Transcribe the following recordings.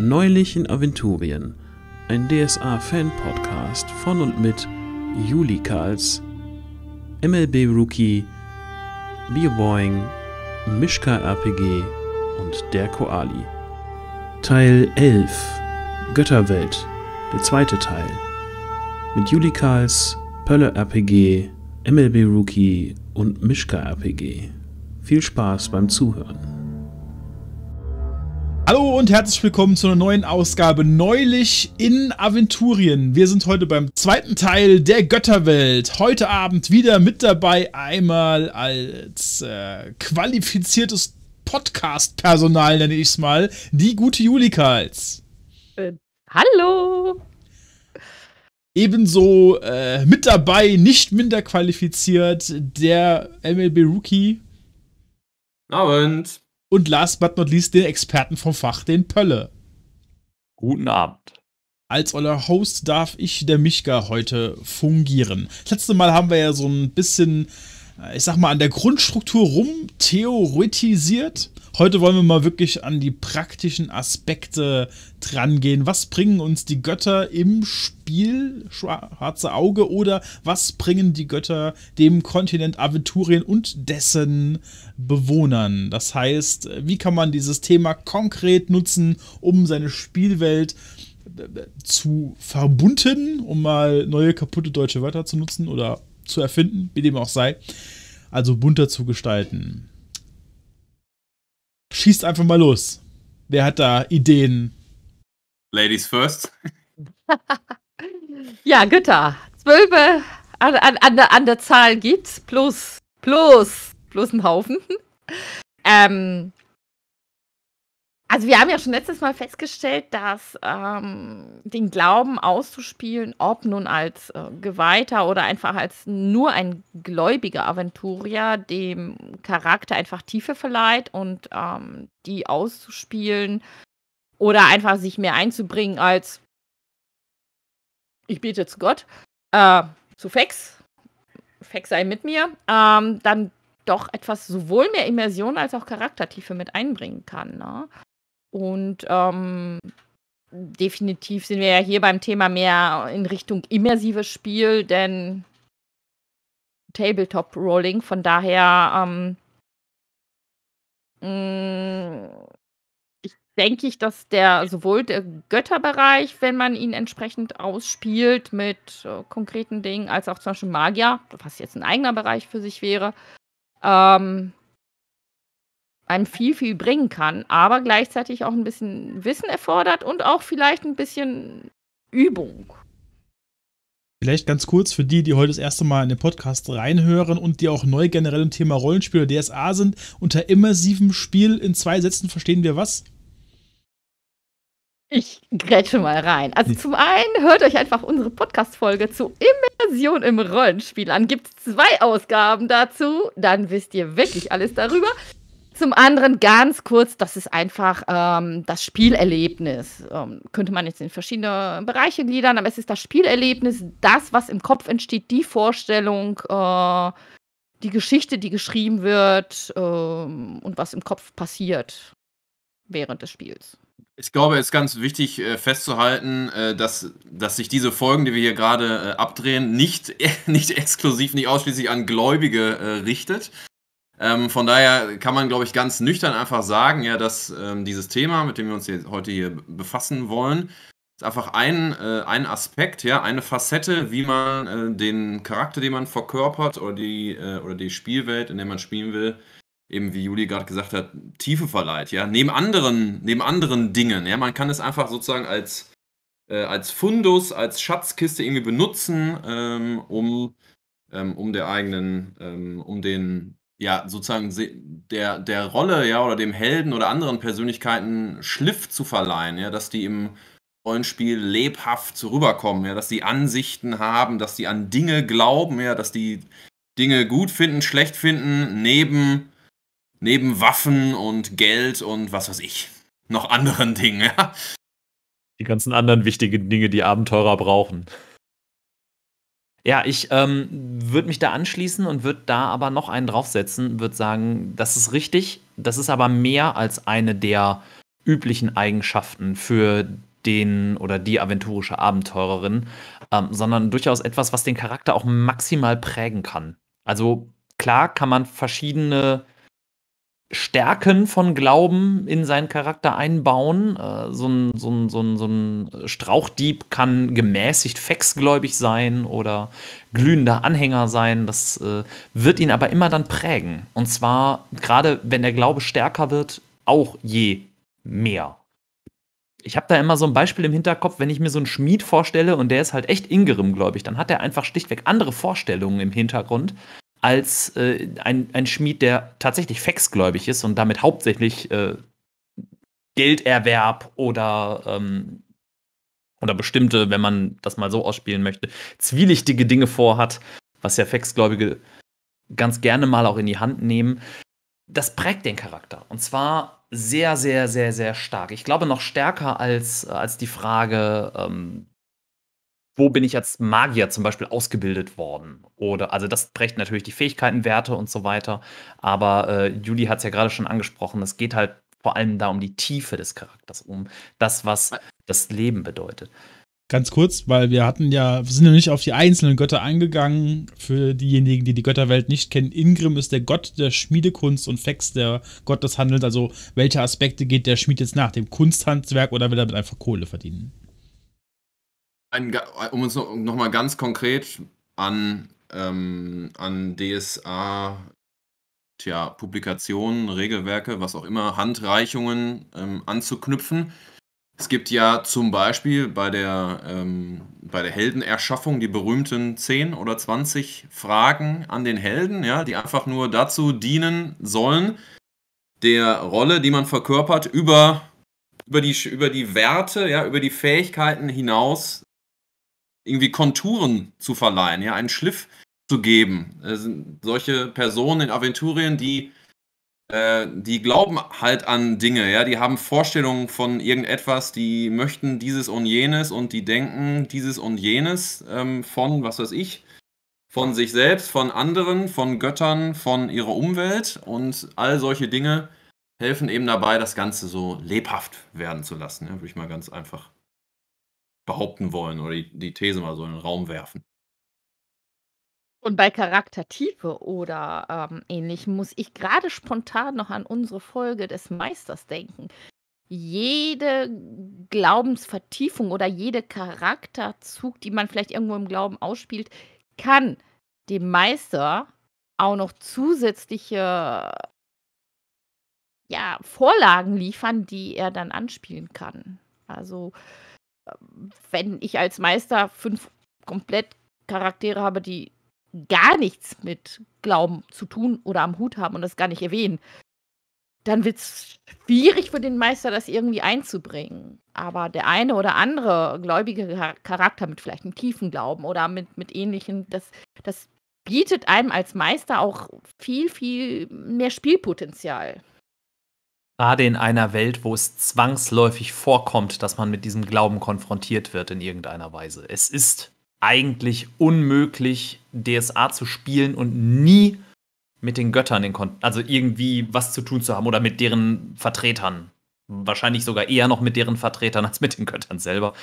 Neulich in Aventurien, ein DSA-Fan-Podcast von und mit Juli Karls, MLB-Rookie, Bierboing, Mischka RPG und der Koali. Teil 11 Götterwelt, der zweite Teil. Mit Juli Karls, Pölle RPG, MLB Rookie und Mischka RPG. Viel Spaß beim Zuhören. Hallo und herzlich willkommen zu einer neuen Ausgabe Neulich in Aventurien. Wir sind heute beim zweiten Teil der Götterwelt. Heute Abend wieder mit dabei einmal als äh, qualifiziertes Podcast-Personal, nenne ich es mal, die gute Julikals. Äh, hallo! Ebenso äh, mit dabei, nicht minder qualifiziert, der MLB-Rookie. Abend und last but not least den Experten vom Fach, den Pölle. Guten Abend. Als euer Host darf ich, der Michka, heute fungieren. Das letzte Mal haben wir ja so ein bisschen ich sag mal, an der Grundstruktur rum theoretisiert. Heute wollen wir mal wirklich an die praktischen Aspekte drangehen. Was bringen uns die Götter im Spiel Schwarze Auge oder was bringen die Götter dem Kontinent Aventurien und dessen Bewohnern? Das heißt, wie kann man dieses Thema konkret nutzen, um seine Spielwelt äh, zu verbunden, um mal neue kaputte deutsche Wörter zu nutzen oder zu erfinden, wie dem auch sei. Also bunter zu gestalten. Schießt einfach mal los. Wer hat da Ideen? Ladies first. ja, Götter. Zwölfe an, an, an, an der Zahl gibt's. Plus, plus, plus ein Haufen. Ähm, also wir haben ja schon letztes Mal festgestellt, dass ähm, den Glauben auszuspielen, ob nun als äh, Geweihter oder einfach als nur ein gläubiger Aventurier, dem Charakter einfach Tiefe verleiht und ähm, die auszuspielen oder einfach sich mehr einzubringen als ich bete zu Gott, äh, zu Fex, Fex sei mit mir, ähm, dann doch etwas sowohl mehr Immersion als auch Charaktertiefe mit einbringen kann. Ne? Und ähm, definitiv sind wir ja hier beim Thema mehr in Richtung immersives Spiel, denn Tabletop-Rolling, von daher ähm, mh, mm, ich denke ich, dass der sowohl der Götterbereich, wenn man ihn entsprechend ausspielt mit äh, konkreten Dingen, als auch zum Beispiel Magier, was jetzt ein eigener Bereich für sich wäre, ähm, einem viel, viel bringen kann, aber gleichzeitig auch ein bisschen Wissen erfordert und auch vielleicht ein bisschen Übung. Vielleicht ganz kurz für die, die heute das erste Mal in den Podcast reinhören und die auch neu generell im Thema Rollenspiel oder DSA sind. Unter immersivem Spiel in zwei Sätzen verstehen wir was? Ich grätsche mal rein. Also zum einen hört euch einfach unsere Podcast-Folge zu Immersion im Rollenspiel an. Gibt es zwei Ausgaben dazu, dann wisst ihr wirklich alles darüber. Zum anderen ganz kurz, das ist einfach ähm, das Spielerlebnis. Ähm, könnte man jetzt in verschiedene Bereiche gliedern, aber es ist das Spielerlebnis, das, was im Kopf entsteht, die Vorstellung, äh, die Geschichte, die geschrieben wird ähm, und was im Kopf passiert während des Spiels. Ich glaube, es ist ganz wichtig äh, festzuhalten, äh, dass, dass sich diese Folgen, die wir hier gerade äh, abdrehen, nicht, nicht exklusiv, nicht ausschließlich an Gläubige richtet. Ähm, von daher kann man, glaube ich, ganz nüchtern einfach sagen, ja, dass ähm, dieses Thema, mit dem wir uns hier, heute hier befassen wollen, ist einfach ein, äh, ein Aspekt, ja, eine Facette, wie man äh, den Charakter, den man verkörpert oder die, äh, oder die Spielwelt, in der man spielen will, eben wie Juli gerade gesagt hat, Tiefe verleiht, ja, neben anderen, neben anderen Dingen, ja, man kann es einfach sozusagen als, äh, als Fundus, als Schatzkiste irgendwie benutzen, ähm, um, ähm, um der eigenen, ähm, um den ja, sozusagen der, der Rolle, ja, oder dem Helden oder anderen Persönlichkeiten Schliff zu verleihen, ja, dass die im Rollenspiel lebhaft rüberkommen, ja, dass die Ansichten haben, dass die an Dinge glauben, ja, dass die Dinge gut finden, schlecht finden, neben, neben Waffen und Geld und was weiß ich, noch anderen Dingen, ja. Die ganzen anderen wichtigen Dinge, die Abenteurer brauchen. Ja, ich ähm, würde mich da anschließen und würde da aber noch einen draufsetzen, würde sagen, das ist richtig, das ist aber mehr als eine der üblichen Eigenschaften für den oder die aventurische Abenteurerin, ähm, sondern durchaus etwas, was den Charakter auch maximal prägen kann. Also klar kann man verschiedene Stärken von Glauben in seinen Charakter einbauen. Äh, so, ein, so, ein, so, ein, so ein Strauchdieb kann gemäßigt fexgläubig sein oder glühender Anhänger sein. Das äh, wird ihn aber immer dann prägen. Und zwar, gerade wenn der Glaube stärker wird, auch je mehr. Ich habe da immer so ein Beispiel im Hinterkopf, wenn ich mir so einen Schmied vorstelle und der ist halt echt Ingerim, glaube ich, dann hat er einfach schlichtweg andere Vorstellungen im Hintergrund, als äh, ein, ein Schmied, der tatsächlich fexgläubig ist und damit hauptsächlich äh, Gelderwerb oder, ähm, oder bestimmte, wenn man das mal so ausspielen möchte, zwielichtige Dinge vorhat, was ja Fexgläubige ganz gerne mal auch in die Hand nehmen. Das prägt den Charakter. Und zwar sehr, sehr, sehr, sehr stark. Ich glaube noch stärker als, als die Frage, ähm, wo bin ich als Magier zum Beispiel ausgebildet worden? Oder also das prägt natürlich die Fähigkeiten, Werte und so weiter. Aber äh, Julie hat es ja gerade schon angesprochen, es geht halt vor allem da um die Tiefe des Charakters, um das, was ah. das Leben bedeutet. Ganz kurz, weil wir hatten ja, wir sind ja nicht auf die einzelnen Götter eingegangen. Für diejenigen, die die Götterwelt nicht kennen, Ingrim ist der Gott der Schmiedekunst und Fex der Gott des Handels. Also welche Aspekte geht der Schmied jetzt nach? Dem Kunsthandwerk oder will er damit einfach Kohle verdienen? ein, um uns nochmal noch mal ganz konkret an, ähm, an DSA, tja, Publikationen, Regelwerke, was auch immer, Handreichungen ähm, anzuknüpfen. Es gibt ja zum Beispiel bei der, ähm, bei der Heldenerschaffung die berühmten 10 oder 20 Fragen an den Helden, ja, die einfach nur dazu dienen sollen, der Rolle, die man verkörpert, über, über, die, über die Werte, ja, über die Fähigkeiten hinaus irgendwie Konturen zu verleihen, ja, einen Schliff zu geben. Es äh, sind solche Personen in Aventurien, die, äh, die glauben halt an Dinge, ja, die haben Vorstellungen von irgendetwas, die möchten dieses und jenes und die denken dieses und jenes ähm, von, was weiß ich, von sich selbst, von anderen, von Göttern, von ihrer Umwelt und all solche Dinge helfen eben dabei, das Ganze so lebhaft werden zu lassen, ja, würde ich mal ganz einfach behaupten wollen oder die, die These mal so in den Raum werfen. Und bei Charaktertiefe oder ähm, ähnlich muss ich gerade spontan noch an unsere Folge des Meisters denken. Jede Glaubensvertiefung oder jede Charakterzug, die man vielleicht irgendwo im Glauben ausspielt, kann dem Meister auch noch zusätzliche ja, Vorlagen liefern, die er dann anspielen kann. Also wenn ich als Meister fünf komplett Charaktere habe, die gar nichts mit Glauben zu tun oder am Hut haben und das gar nicht erwähnen, dann wird es schwierig für den Meister, das irgendwie einzubringen. Aber der eine oder andere gläubige Charakter mit vielleicht einem tiefen Glauben oder mit, mit ähnlichen, das, das bietet einem als Meister auch viel, viel mehr Spielpotenzial. Gerade in einer Welt, wo es zwangsläufig vorkommt, dass man mit diesem Glauben konfrontiert wird in irgendeiner Weise. Es ist eigentlich unmöglich, DSA zu spielen und nie mit den Göttern in Kon also irgendwie was zu tun zu haben oder mit deren Vertretern. Wahrscheinlich sogar eher noch mit deren Vertretern als mit den Göttern selber.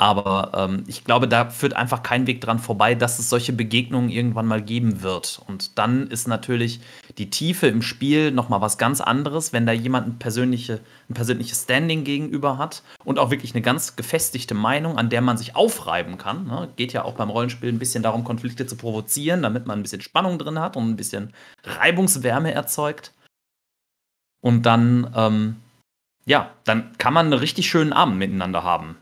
Aber ähm, ich glaube, da führt einfach kein Weg dran vorbei, dass es solche Begegnungen irgendwann mal geben wird. Und dann ist natürlich die Tiefe im Spiel nochmal was ganz anderes, wenn da jemand ein, persönliche, ein persönliches Standing gegenüber hat und auch wirklich eine ganz gefestigte Meinung, an der man sich aufreiben kann. Ne? Geht ja auch beim Rollenspiel ein bisschen darum, Konflikte zu provozieren, damit man ein bisschen Spannung drin hat und ein bisschen Reibungswärme erzeugt. Und dann, ähm, ja, dann kann man einen richtig schönen Abend miteinander haben.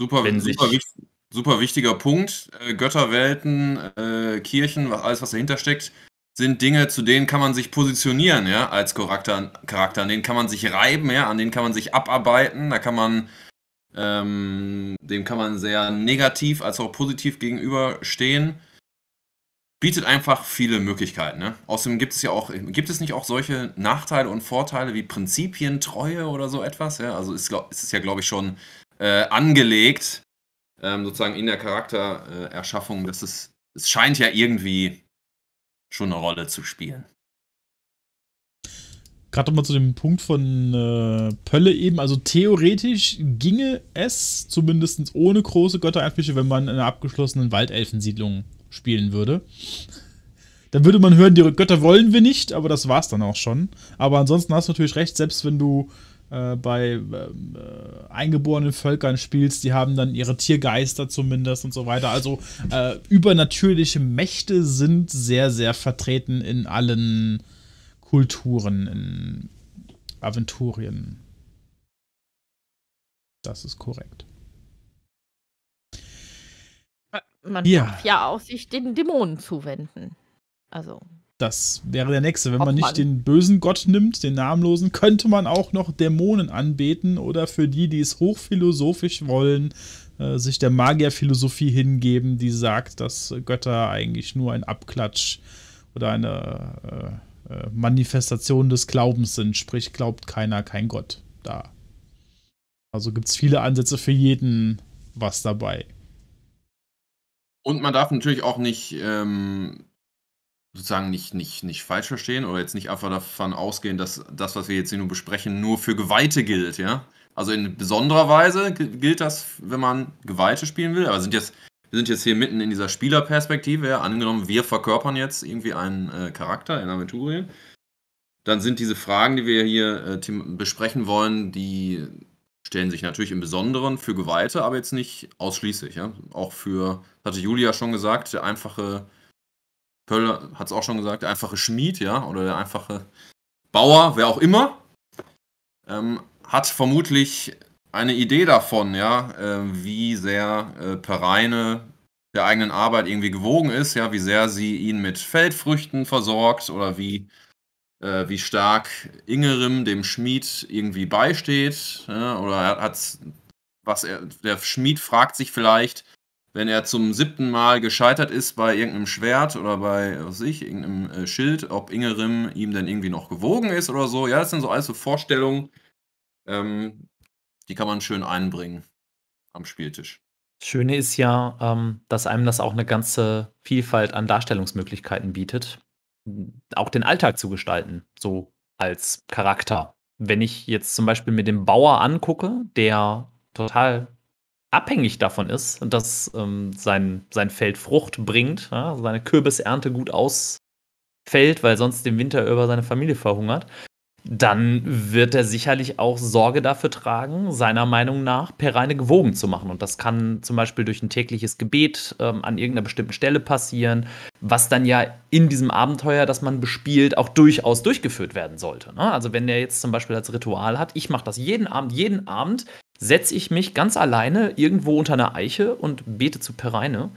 Super, wenn super, sich, super wichtiger Punkt. Äh, Götterwelten, äh, Kirchen, alles, was dahinter steckt, sind Dinge, zu denen kann man sich positionieren, ja, als Charakter, Charakter. An denen kann man sich reiben, ja, an denen kann man sich abarbeiten, da kann man, ähm, dem kann man sehr negativ als auch positiv gegenüberstehen. Bietet einfach viele Möglichkeiten. Ne? Außerdem gibt es ja auch, gibt es nicht auch solche Nachteile und Vorteile wie Prinzipientreue oder so etwas? Ja? Also ist, ist es ja, glaube ich, schon äh, angelegt, ähm, sozusagen in der Charaktererschaffung. das ist, es scheint ja irgendwie schon eine Rolle zu spielen. Gerade nochmal zu dem Punkt von äh, Pölle eben. Also theoretisch ginge es zumindest ohne große Göttereinflüsse, wenn man in einer abgeschlossenen Waldelfensiedlung spielen würde. Dann würde man hören, die Götter wollen wir nicht, aber das war's dann auch schon. Aber ansonsten hast du natürlich recht, selbst wenn du äh, bei äh, eingeborenen Völkern spielst, die haben dann ihre Tiergeister zumindest und so weiter. Also äh, übernatürliche Mächte sind sehr, sehr vertreten in allen Kulturen, in Aventurien. Das ist korrekt. Äh, man ja. darf ja auch sich den Dämonen zuwenden. Also das wäre der nächste. Wenn man nicht den bösen Gott nimmt, den namenlosen, könnte man auch noch Dämonen anbeten oder für die, die es hochphilosophisch wollen, äh, sich der Magierphilosophie hingeben, die sagt, dass Götter eigentlich nur ein Abklatsch oder eine äh, äh, Manifestation des Glaubens sind. Sprich, glaubt keiner, kein Gott da. Also gibt es viele Ansätze für jeden was dabei. Und man darf natürlich auch nicht ähm sozusagen nicht, nicht, nicht falsch verstehen oder jetzt nicht einfach davon ausgehen, dass das, was wir jetzt hier nur besprechen, nur für Geweihte gilt, ja. Also in besonderer Weise gilt das, wenn man Geweihte spielen will, aber sind jetzt, wir sind jetzt hier mitten in dieser Spielerperspektive, ja? angenommen, wir verkörpern jetzt irgendwie einen äh, Charakter in Aventurien, dann sind diese Fragen, die wir hier äh, besprechen wollen, die stellen sich natürlich im Besonderen für Geweihte, aber jetzt nicht ausschließlich, ja. Auch für, hatte Julia schon gesagt, der einfache Pöll hat es auch schon gesagt, der einfache Schmied, ja, oder der einfache Bauer, wer auch immer, ähm, hat vermutlich eine Idee davon, ja, äh, wie sehr äh, Pereine der eigenen Arbeit irgendwie gewogen ist, ja, wie sehr sie ihn mit Feldfrüchten versorgt oder wie, äh, wie stark Ingerim dem Schmied irgendwie beisteht. Ja, oder hat was er, der Schmied fragt sich vielleicht, wenn er zum siebten Mal gescheitert ist bei irgendeinem Schwert oder bei was ich, irgendeinem äh, Schild, ob Ingerim ihm dann irgendwie noch gewogen ist oder so. Ja, das sind so alles so Vorstellungen, ähm, die kann man schön einbringen am Spieltisch. Das Schöne ist ja, ähm, dass einem das auch eine ganze Vielfalt an Darstellungsmöglichkeiten bietet, auch den Alltag zu gestalten, so als Charakter. Wenn ich jetzt zum Beispiel mir den Bauer angucke, der total abhängig davon ist, dass ähm, sein, sein Feld Frucht bringt, ja, seine Kürbisernte gut ausfällt, weil sonst den Winter über seine Familie verhungert, dann wird er sicherlich auch Sorge dafür tragen, seiner Meinung nach perenne gewogen zu machen. Und das kann zum Beispiel durch ein tägliches Gebet ähm, an irgendeiner bestimmten Stelle passieren, was dann ja in diesem Abenteuer, das man bespielt, auch durchaus durchgeführt werden sollte. Ne? Also wenn er jetzt zum Beispiel als Ritual hat, ich mache das jeden Abend, jeden Abend setze ich mich ganz alleine irgendwo unter einer Eiche und bete zu Pereine,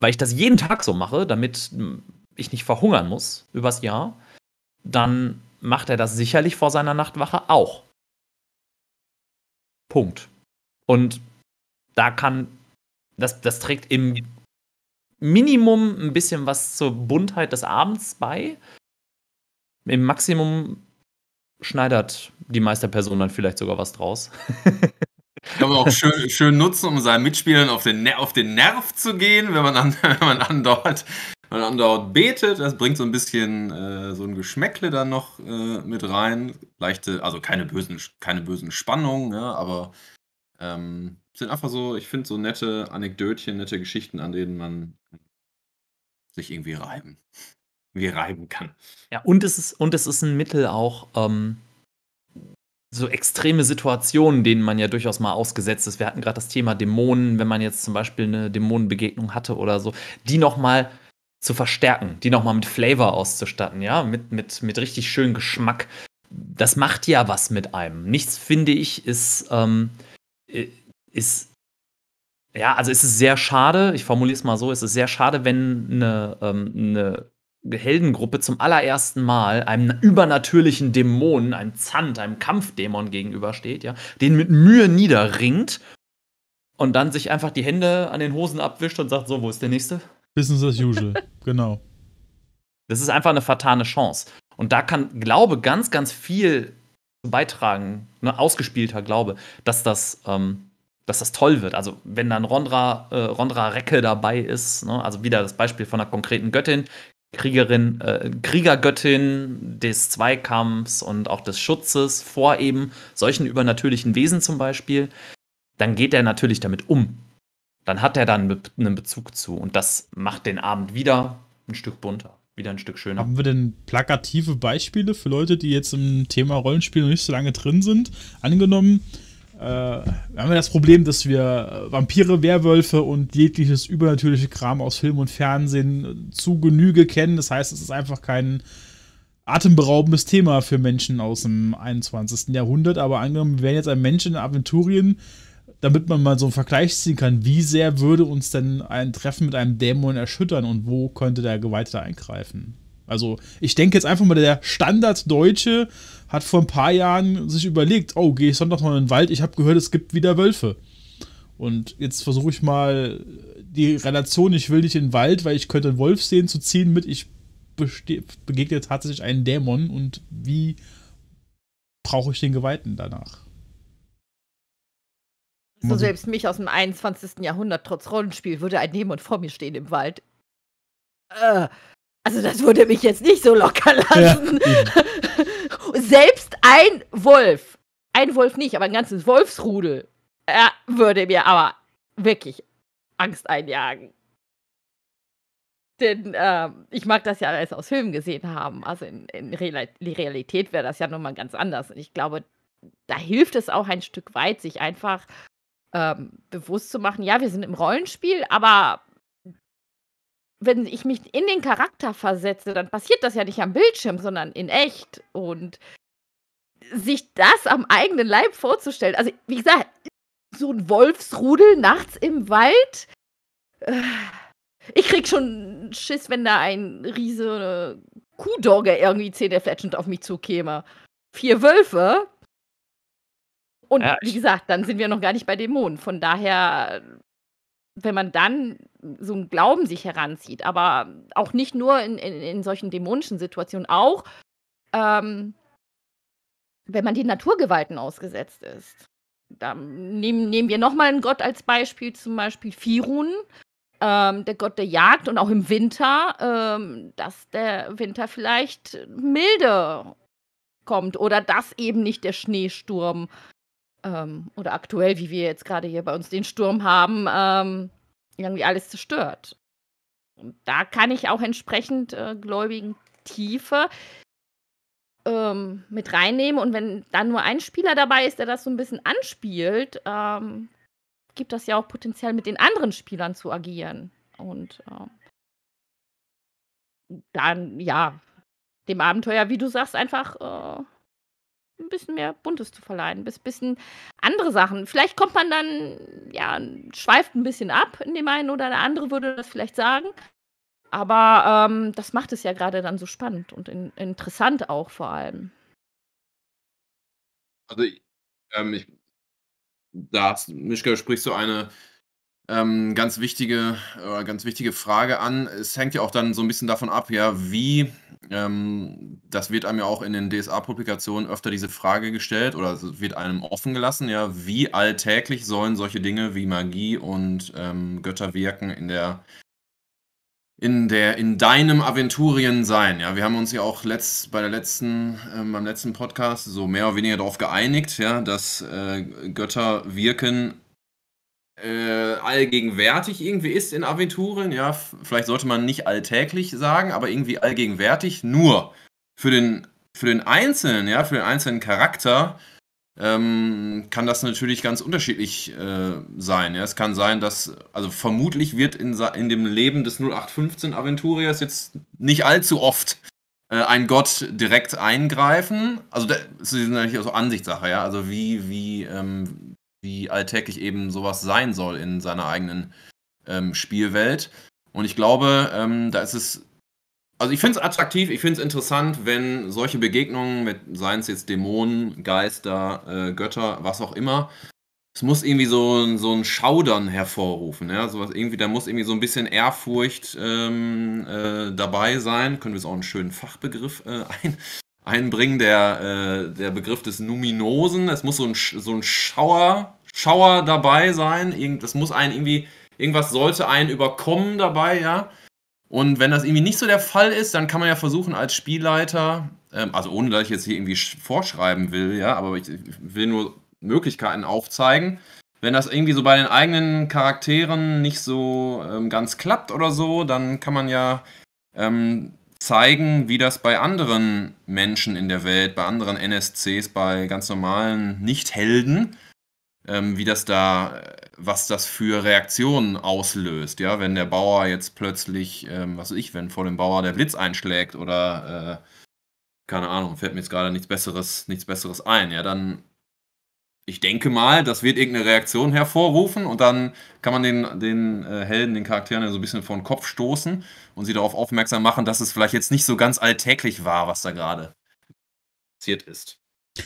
weil ich das jeden Tag so mache, damit hm, ich nicht verhungern muss übers Jahr, dann macht er das sicherlich vor seiner Nachtwache auch. Punkt. Und da kann, das, das trägt im Minimum ein bisschen was zur Buntheit des Abends bei. Im Maximum schneidert die meisten Personen dann vielleicht sogar was draus. Kann man auch schön, schön, nutzen, um seinen Mitspielern auf den, ne-, auf den Nerv zu gehen, wenn man, an, wenn man andauert man andauert betet. Das bringt so ein bisschen äh, so ein Geschmäckle dann noch äh, mit rein. Leichte, also keine bösen, keine bösen Spannungen, ne? aber ähm, sind einfach so, ich finde so nette Anekdötchen, nette Geschichten, an denen man sich irgendwie reiben, irgendwie reiben kann. Ja, und es ist, und es ist ein Mittel auch, ähm, so extreme Situationen, denen man ja durchaus mal ausgesetzt ist. Wir hatten gerade das Thema Dämonen, wenn man jetzt zum Beispiel eine Dämonenbegegnung hatte oder so, die nochmal zu verstärken, die nochmal mit Flavor auszustatten, ja, mit, mit, mit richtig schönem Geschmack. Das macht ja was mit einem. Nichts, finde ich, ist, ähm, ist ja, also es ist sehr schade, ich formuliere es mal so, es ist sehr schade, wenn eine, ähm, eine Heldengruppe zum allerersten Mal einem übernatürlichen Dämonen, einem Zand, einem Kampfdämon gegenübersteht, ja, den mit Mühe niederringt und dann sich einfach die Hände an den Hosen abwischt und sagt, so, wo ist der nächste? Business as usual, genau. Das ist einfach eine vertane Chance. Und da kann Glaube ganz, ganz viel beitragen, ne, ausgespielter Glaube, dass das, ähm, dass das toll wird. Also wenn dann Rondra, äh, Rondra Recke dabei ist, ne, also wieder das Beispiel von einer konkreten Göttin, Kriegerin, äh, Kriegergöttin des Zweikampfs und auch des Schutzes vor eben solchen übernatürlichen Wesen zum Beispiel, dann geht er natürlich damit um. Dann hat er dann einen Bezug zu und das macht den Abend wieder ein Stück bunter, wieder ein Stück schöner. Haben wir denn plakative Beispiele für Leute, die jetzt im Thema Rollenspiel noch nicht so lange drin sind? Angenommen, äh, haben ja das Problem, dass wir äh, Vampire, Werwölfe und jegliches übernatürliche Kram aus Film und Fernsehen äh, zu Genüge kennen. Das heißt, es ist einfach kein atemberaubendes Thema für Menschen aus dem 21. Jahrhundert. Aber angenommen, wir wären jetzt ein Mensch in Aventurien, damit man mal so einen Vergleich ziehen kann, wie sehr würde uns denn ein Treffen mit einem Dämon erschüttern und wo könnte der Gewalt da eingreifen? Also, ich denke jetzt einfach mal, der Standarddeutsche hat vor ein paar Jahren sich überlegt, oh, gehe ich Sonntag mal in den Wald, ich habe gehört, es gibt wieder Wölfe. Und jetzt versuche ich mal die Relation, ich will nicht in den Wald, weil ich könnte einen Wolf sehen, zu ziehen mit, ich begegne tatsächlich einen Dämon und wie brauche ich den Geweihten danach? Also selbst mich aus dem 21. Jahrhundert trotz Rollenspiel würde ein Dämon vor mir stehen im Wald. Äh, also das würde mich jetzt nicht so locker lassen. Ja, selbst ein Wolf, ein Wolf nicht, aber ein ganzes Wolfsrudel, äh, würde mir aber wirklich Angst einjagen. Denn äh, ich mag das ja alles aus Filmen gesehen haben. Also in, in Realität wäre das ja nochmal ganz anders. Und ich glaube, da hilft es auch ein Stück weit, sich einfach ähm, bewusst zu machen, ja, wir sind im Rollenspiel, aber wenn ich mich in den Charakter versetze, dann passiert das ja nicht am Bildschirm, sondern in echt. Und sich das am eigenen Leib vorzustellen. Also, wie gesagt, so ein Wolfsrudel nachts im Wald. Äh, ich krieg schon Schiss, wenn da ein riese eine äh, Kuhdogge irgendwie zähnefletschend auf mich zukäme. Vier Wölfe. Und ja. wie gesagt, dann sind wir noch gar nicht bei Dämonen. Von daher, wenn man dann so einen Glauben sich heranzieht, aber auch nicht nur in, in, in solchen dämonischen Situationen, auch ähm, wenn man den Naturgewalten ausgesetzt ist. Da nehmen, nehmen wir nochmal einen Gott als Beispiel, zum Beispiel Firun, ähm, der Gott der Jagd und auch im Winter, ähm, dass der Winter vielleicht milde kommt oder dass eben nicht der Schneesturm ähm, oder aktuell, wie wir jetzt gerade hier bei uns den Sturm haben, ähm, irgendwie alles zerstört. Und da kann ich auch entsprechend äh, gläubigen Tiefe ähm, mit reinnehmen. Und wenn dann nur ein Spieler dabei ist, der das so ein bisschen anspielt, ähm, gibt das ja auch Potenzial, mit den anderen Spielern zu agieren. Und ähm, dann, ja, dem Abenteuer, wie du sagst, einfach äh, ein bisschen mehr Buntes zu verleihen, ein bisschen andere Sachen. Vielleicht kommt man dann, ja, schweift ein bisschen ab in dem einen oder der andere würde das vielleicht sagen. Aber ähm, das macht es ja gerade dann so spannend und in, interessant auch vor allem. Also, ähm, ich, da hast, Mischka, sprichst du eine ähm, ganz wichtige äh, ganz wichtige Frage an. Es hängt ja auch dann so ein bisschen davon ab, ja, wie ähm, das wird einem ja auch in den DSA-Publikationen öfter diese Frage gestellt oder wird einem offen gelassen, ja, wie alltäglich sollen solche Dinge wie Magie und ähm, wirken in der in der in deinem Aventurien sein. Ja, wir haben uns ja auch letzt, bei der letzten ähm, beim letzten Podcast so mehr oder weniger darauf geeinigt, ja, dass äh, Götter wirken äh, allgegenwärtig irgendwie ist in Aventurien. Ja, vielleicht sollte man nicht alltäglich sagen, aber irgendwie allgegenwärtig nur für den für den einzelnen, ja, für den einzelnen Charakter ähm, kann das natürlich ganz unterschiedlich äh, sein. Ja? Es kann sein, dass, also vermutlich wird in, in dem Leben des 0815 Aventuriers jetzt nicht allzu oft äh, ein Gott direkt eingreifen. Also das ist natürlich auch so Ansichtssache, ja. Also wie, wie, ähm, wie alltäglich eben sowas sein soll in seiner eigenen ähm, Spielwelt. Und ich glaube, ähm, da ist es also ich finde es attraktiv, ich finde es interessant, wenn solche Begegnungen mit, seien es jetzt Dämonen, Geister, äh, Götter, was auch immer, es muss irgendwie so, so ein Schaudern hervorrufen. Ja? Sowas irgendwie, da muss irgendwie so ein bisschen Ehrfurcht ähm, äh, dabei sein. Können wir es auch einen schönen Fachbegriff äh, ein, einbringen, der, äh, der Begriff des Numinosen. Es muss so ein, so ein Schauer, Schauer dabei sein. Irgend, das muss einen irgendwie, irgendwas sollte einen überkommen dabei, ja und wenn das irgendwie nicht so der Fall ist, dann kann man ja versuchen als Spielleiter, ähm, also ohne dass ich jetzt hier irgendwie vorschreiben will, ja, aber ich, ich will nur Möglichkeiten aufzeigen. Wenn das irgendwie so bei den eigenen Charakteren nicht so ähm, ganz klappt oder so, dann kann man ja ähm, zeigen, wie das bei anderen Menschen in der Welt, bei anderen NSCs, bei ganz normalen Nicht-Helden, ähm, wie das da äh, was das für Reaktionen auslöst, ja, wenn der Bauer jetzt plötzlich, ähm, was weiß ich, wenn vor dem Bauer der Blitz einschlägt oder äh, keine Ahnung, fällt mir jetzt gerade nichts Besseres, nichts Besseres ein, ja, dann ich denke mal, das wird irgendeine Reaktion hervorrufen und dann kann man den, den äh, Helden, den Charakteren so ein bisschen vor den Kopf stoßen und sie darauf aufmerksam machen, dass es vielleicht jetzt nicht so ganz alltäglich war, was da gerade passiert ist.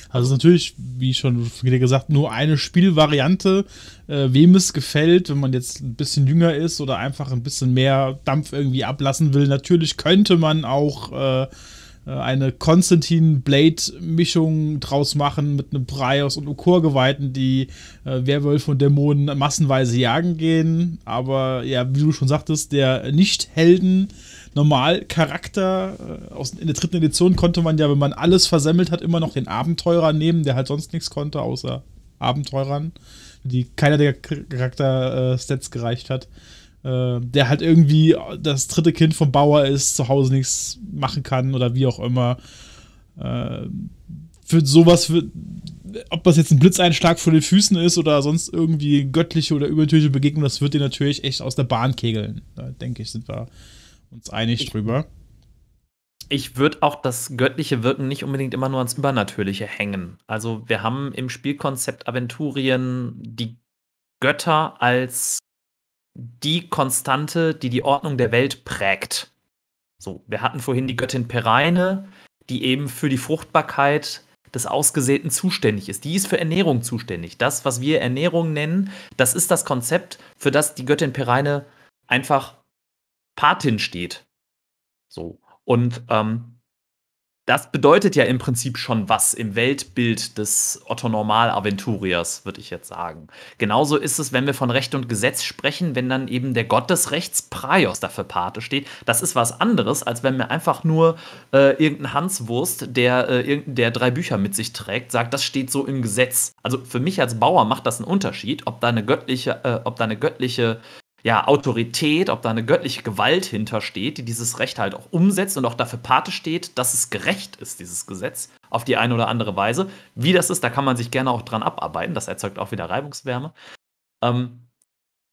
Also natürlich, wie schon gesagt, nur eine Spielvariante. Äh, wem es gefällt, wenn man jetzt ein bisschen jünger ist oder einfach ein bisschen mehr Dampf irgendwie ablassen will, natürlich könnte man auch äh, äh eine Constantine blade mischung draus machen mit einem Prios und Okur-Geweihten, die äh, Werwölfe und Dämonen massenweise jagen gehen. Aber ja, wie du schon sagtest, der Nicht-Helden normal Charakter. Äh, aus, in der dritten Edition konnte man ja, wenn man alles versemmelt hat, immer noch den Abenteurer nehmen, der halt sonst nichts konnte, außer Abenteurern, die keiner der Charakter-Stats gereicht hat. Äh, der halt irgendwie das dritte Kind vom Bauer ist, zu Hause nichts machen kann oder wie auch immer. Äh, für sowas, für, ob das jetzt ein Blitzeinschlag vor den Füßen ist oder sonst irgendwie göttliche oder übernatürliche Begegnung, das wird dir natürlich echt aus der Bahn kegeln. Da denke ich, sind wir uns einig ich, drüber. Ich würde auch das göttliche Wirken nicht unbedingt immer nur ans Übernatürliche hängen. Also wir haben im Spielkonzept Aventurien die Götter als die Konstante, die die Ordnung der Welt prägt. So, wir hatten vorhin die Göttin Pereine, die eben für die Fruchtbarkeit des Ausgesäten zuständig ist. Die ist für Ernährung zuständig. Das, was wir Ernährung nennen, das ist das Konzept, für das die Göttin Pereine einfach Patin steht. So. Und ähm, das bedeutet ja im Prinzip schon was im Weltbild des Otto Normal Aventuriers, würde ich jetzt sagen. Genauso ist es, wenn wir von Recht und Gesetz sprechen, wenn dann eben der Gott des Rechts Praios dafür Pate steht. Das ist was anderes, als wenn mir einfach nur äh, irgendein Hanswurst, der, äh, der drei Bücher mit sich trägt, sagt, das steht so im Gesetz. Also für mich als Bauer macht das einen Unterschied, ob da eine göttliche, äh, ob da eine göttliche ja, Autorität, ob da eine göttliche Gewalt hintersteht, die dieses Recht halt auch umsetzt und auch dafür Pate steht, dass es gerecht ist, dieses Gesetz, auf die eine oder andere Weise. Wie das ist, da kann man sich gerne auch dran abarbeiten. Das erzeugt auch wieder Reibungswärme. Ähm,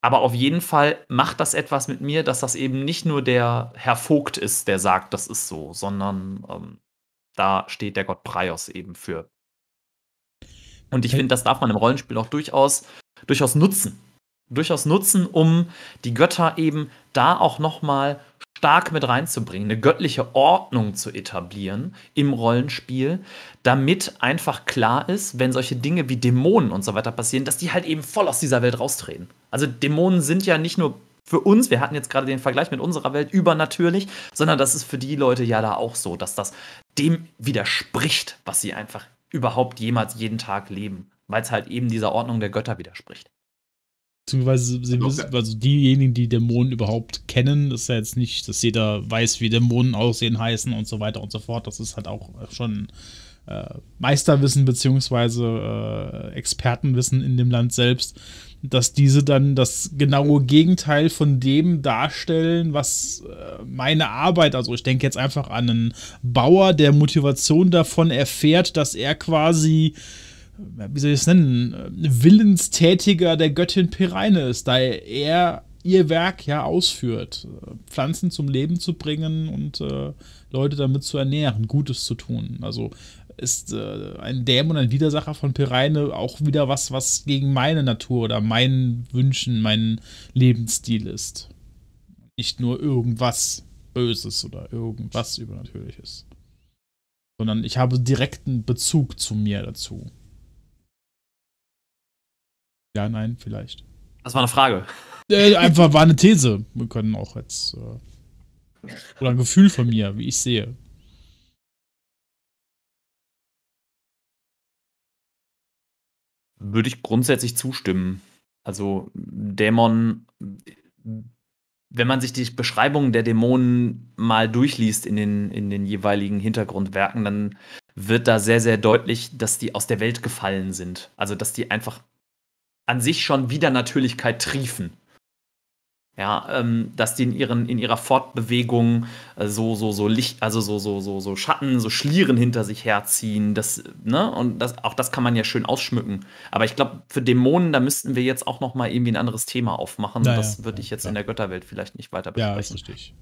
aber auf jeden Fall macht das etwas mit mir, dass das eben nicht nur der Herr Vogt ist, der sagt, das ist so, sondern ähm, da steht der Gott Prios eben für. Und ich finde, das darf man im Rollenspiel auch durchaus, durchaus nutzen durchaus nutzen, um die Götter eben da auch nochmal stark mit reinzubringen, eine göttliche Ordnung zu etablieren im Rollenspiel, damit einfach klar ist, wenn solche Dinge wie Dämonen und so weiter passieren, dass die halt eben voll aus dieser Welt raustreten. Also Dämonen sind ja nicht nur für uns, wir hatten jetzt gerade den Vergleich mit unserer Welt übernatürlich, sondern das ist für die Leute ja da auch so, dass das dem widerspricht, was sie einfach überhaupt jemals jeden Tag leben, weil es halt eben dieser Ordnung der Götter widerspricht. Beziehungsweise sie wissen, also, also diejenigen, die Dämonen überhaupt kennen, ist ja jetzt nicht, dass jeder weiß, wie Dämonen aussehen, heißen und so weiter und so fort. Das ist halt auch schon äh, Meisterwissen beziehungsweise äh, Expertenwissen in dem Land selbst, dass diese dann das genaue Gegenteil von dem darstellen, was äh, meine Arbeit, also ich denke jetzt einfach an einen Bauer, der Motivation davon erfährt, dass er quasi äh, wie soll ich es nennen, äh, Willenstätiger der Göttin Pirine ist, da er ihr Werk ja ausführt, äh, Pflanzen zum Leben zu bringen und äh, Leute damit zu ernähren, Gutes zu tun. Also ist äh, ein Dämon, ein Widersacher von Pirine auch wieder was, was gegen meine Natur oder meinen Wünschen, meinen Lebensstil ist. Nicht nur irgendwas Böses oder irgendwas Übernatürliches. Sondern ich habe direkten Bezug zu mir dazu. Ja, nein, vielleicht. Das war eine Frage. Äh, einfach war eine These. Wir können auch jetzt. Äh, oder ein Gefühl von mir, wie ich sehe. Würde ich grundsätzlich zustimmen. Also, Dämon wenn man sich die Beschreibungen der Dämonen mal durchliest in den, in den jeweiligen Hintergrundwerken, dann wird da sehr, sehr deutlich, dass die aus der Welt gefallen sind. Also, dass die einfach an sich schon wieder Natürlichkeit triefen. Ja, ähm, dass die in, ihren, in ihrer Fortbewegung äh, so, so, so Licht, also so, so, so, so Schatten, so Schlieren hinter sich herziehen. Das, ne? Und das, auch das kann man ja schön ausschmücken. Aber ich glaube, für Dämonen, da müssten wir jetzt auch noch mal irgendwie ein anderes Thema aufmachen. Naja, das würde ich jetzt ja, in der Götterwelt vielleicht nicht weiter besprechen. Ja, ist richtig.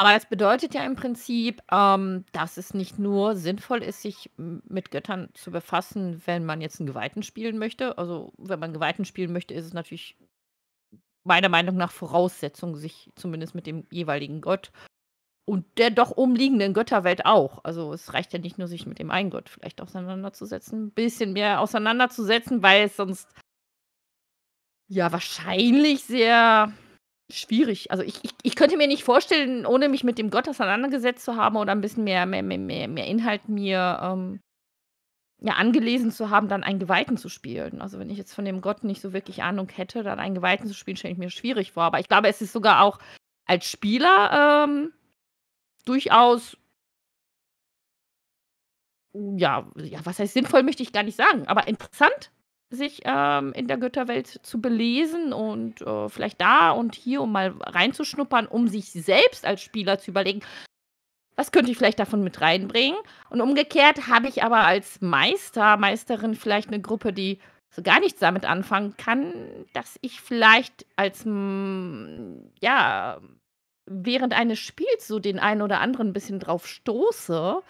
Aber das bedeutet ja im Prinzip, ähm, dass es nicht nur sinnvoll ist, sich mit Göttern zu befassen, wenn man jetzt einen Geweihten spielen möchte. Also, wenn man Geweihten spielen möchte, ist es natürlich meiner Meinung nach Voraussetzung, sich zumindest mit dem jeweiligen Gott und der doch umliegenden Götterwelt auch. Also, es reicht ja nicht nur, sich mit dem einen Gott vielleicht auseinanderzusetzen, ein bisschen mehr auseinanderzusetzen, weil es sonst ja wahrscheinlich sehr schwierig. Also ich, ich, ich, könnte mir nicht vorstellen, ohne mich mit dem Gott auseinandergesetzt zu haben oder ein bisschen mehr, mehr, mehr, mehr, mehr Inhalt mir ähm, ja, angelesen zu haben, dann einen Geweihten zu spielen. Also wenn ich jetzt von dem Gott nicht so wirklich Ahnung hätte, dann einen Geweihten zu spielen, stelle ich mir schwierig vor. Aber ich glaube, es ist sogar auch als Spieler ähm, durchaus ja, ja, was heißt sinnvoll, möchte ich gar nicht sagen, aber interessant sich ähm, in der Götterwelt zu belesen und äh, vielleicht da und hier, um mal reinzuschnuppern, um sich selbst als Spieler zu überlegen, was könnte ich vielleicht davon mit reinbringen. Und umgekehrt habe ich aber als Meister, Meisterin vielleicht eine Gruppe, die so gar nichts damit anfangen kann, dass ich vielleicht als, mm, ja, während eines Spiels so den einen oder anderen ein bisschen drauf stoße,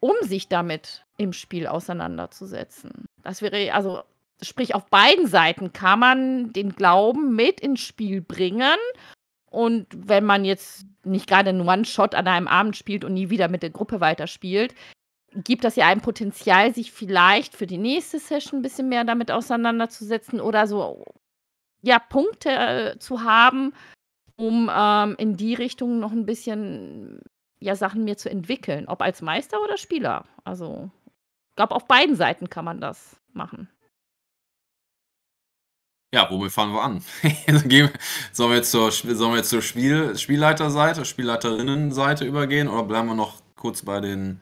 um sich damit im Spiel auseinanderzusetzen. Das wäre, also sprich, auf beiden Seiten kann man den Glauben mit ins Spiel bringen. Und wenn man jetzt nicht gerade einen One-Shot an einem Abend spielt und nie wieder mit der Gruppe weiterspielt, gibt das ja ein Potenzial, sich vielleicht für die nächste Session ein bisschen mehr damit auseinanderzusetzen oder so ja, Punkte äh, zu haben, um ähm, in die Richtung noch ein bisschen ja, Sachen mehr zu entwickeln, ob als Meister oder Spieler. Also glaube, auf beiden Seiten kann man das machen. Ja, womit fahren wir an? Also sollen wir jetzt zur, sollen wir zur Spiel, Spielleiterseite, Spielleiterinnenseite übergehen oder bleiben wir noch kurz bei den.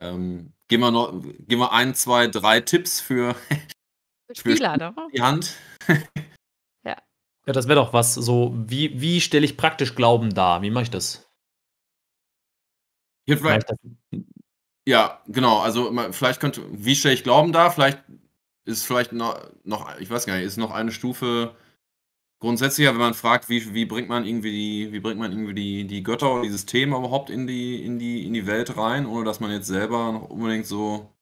Ähm, gehen, wir noch, gehen wir ein, zwei, drei Tipps für, für Spielleiter. Für die Hand. ja. Ja, das wäre doch was. So, wie, wie stelle ich praktisch Glauben dar? Wie mache ich das? Hilfreich. Ja, genau. Also vielleicht könnte, wie stelle ich glauben da? vielleicht ist vielleicht noch, noch, ich weiß gar nicht, ist noch eine Stufe grundsätzlicher, wenn man fragt, wie, wie bringt man irgendwie die, wie bringt man irgendwie die, die Götter oder dieses Thema überhaupt in die, in die, in die Welt rein, ohne dass man jetzt selber noch unbedingt so.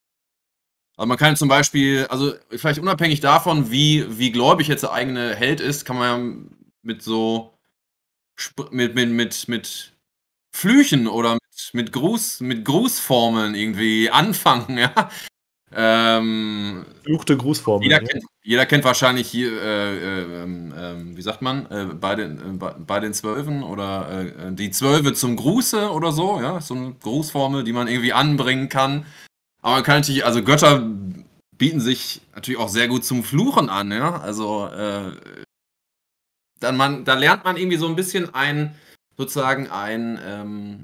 Also man kann zum Beispiel, also vielleicht unabhängig davon, wie, wie gläubig jetzt der eigene Held ist, kann man ja mit so mit, mit, mit, mit Flüchen oder mit Gruß, mit Grußformeln irgendwie anfangen, ja. Ähm, Fluchte Grußformeln. Jeder, ja. kennt, jeder kennt, wahrscheinlich hier, äh, äh, äh, wie sagt man, äh, bei, den, äh, bei den Zwölfen oder äh, die Zwölfe zum Gruße oder so, ja, so eine Grußformel, die man irgendwie anbringen kann. Aber man kann natürlich, also Götter bieten sich natürlich auch sehr gut zum Fluchen an, ja. Also dann man, da lernt man irgendwie so ein bisschen ein, sozusagen ein, ähm,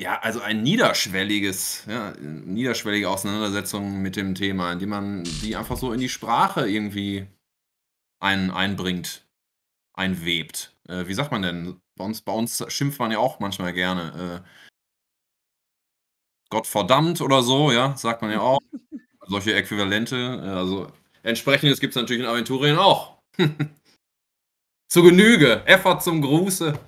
ja, also ein niederschwelliges, ja, niederschwellige Auseinandersetzung mit dem Thema, indem man die einfach so in die Sprache irgendwie ein, einbringt, einwebt. Äh, wie sagt man denn? Bei uns, bei uns schimpft man ja auch manchmal gerne. Äh, Gott verdammt oder so, ja, sagt man ja auch. Solche Äquivalente. Äh, also entsprechendes gibt es natürlich in Aventurien auch. Zu Genüge. Effort zum Gruße.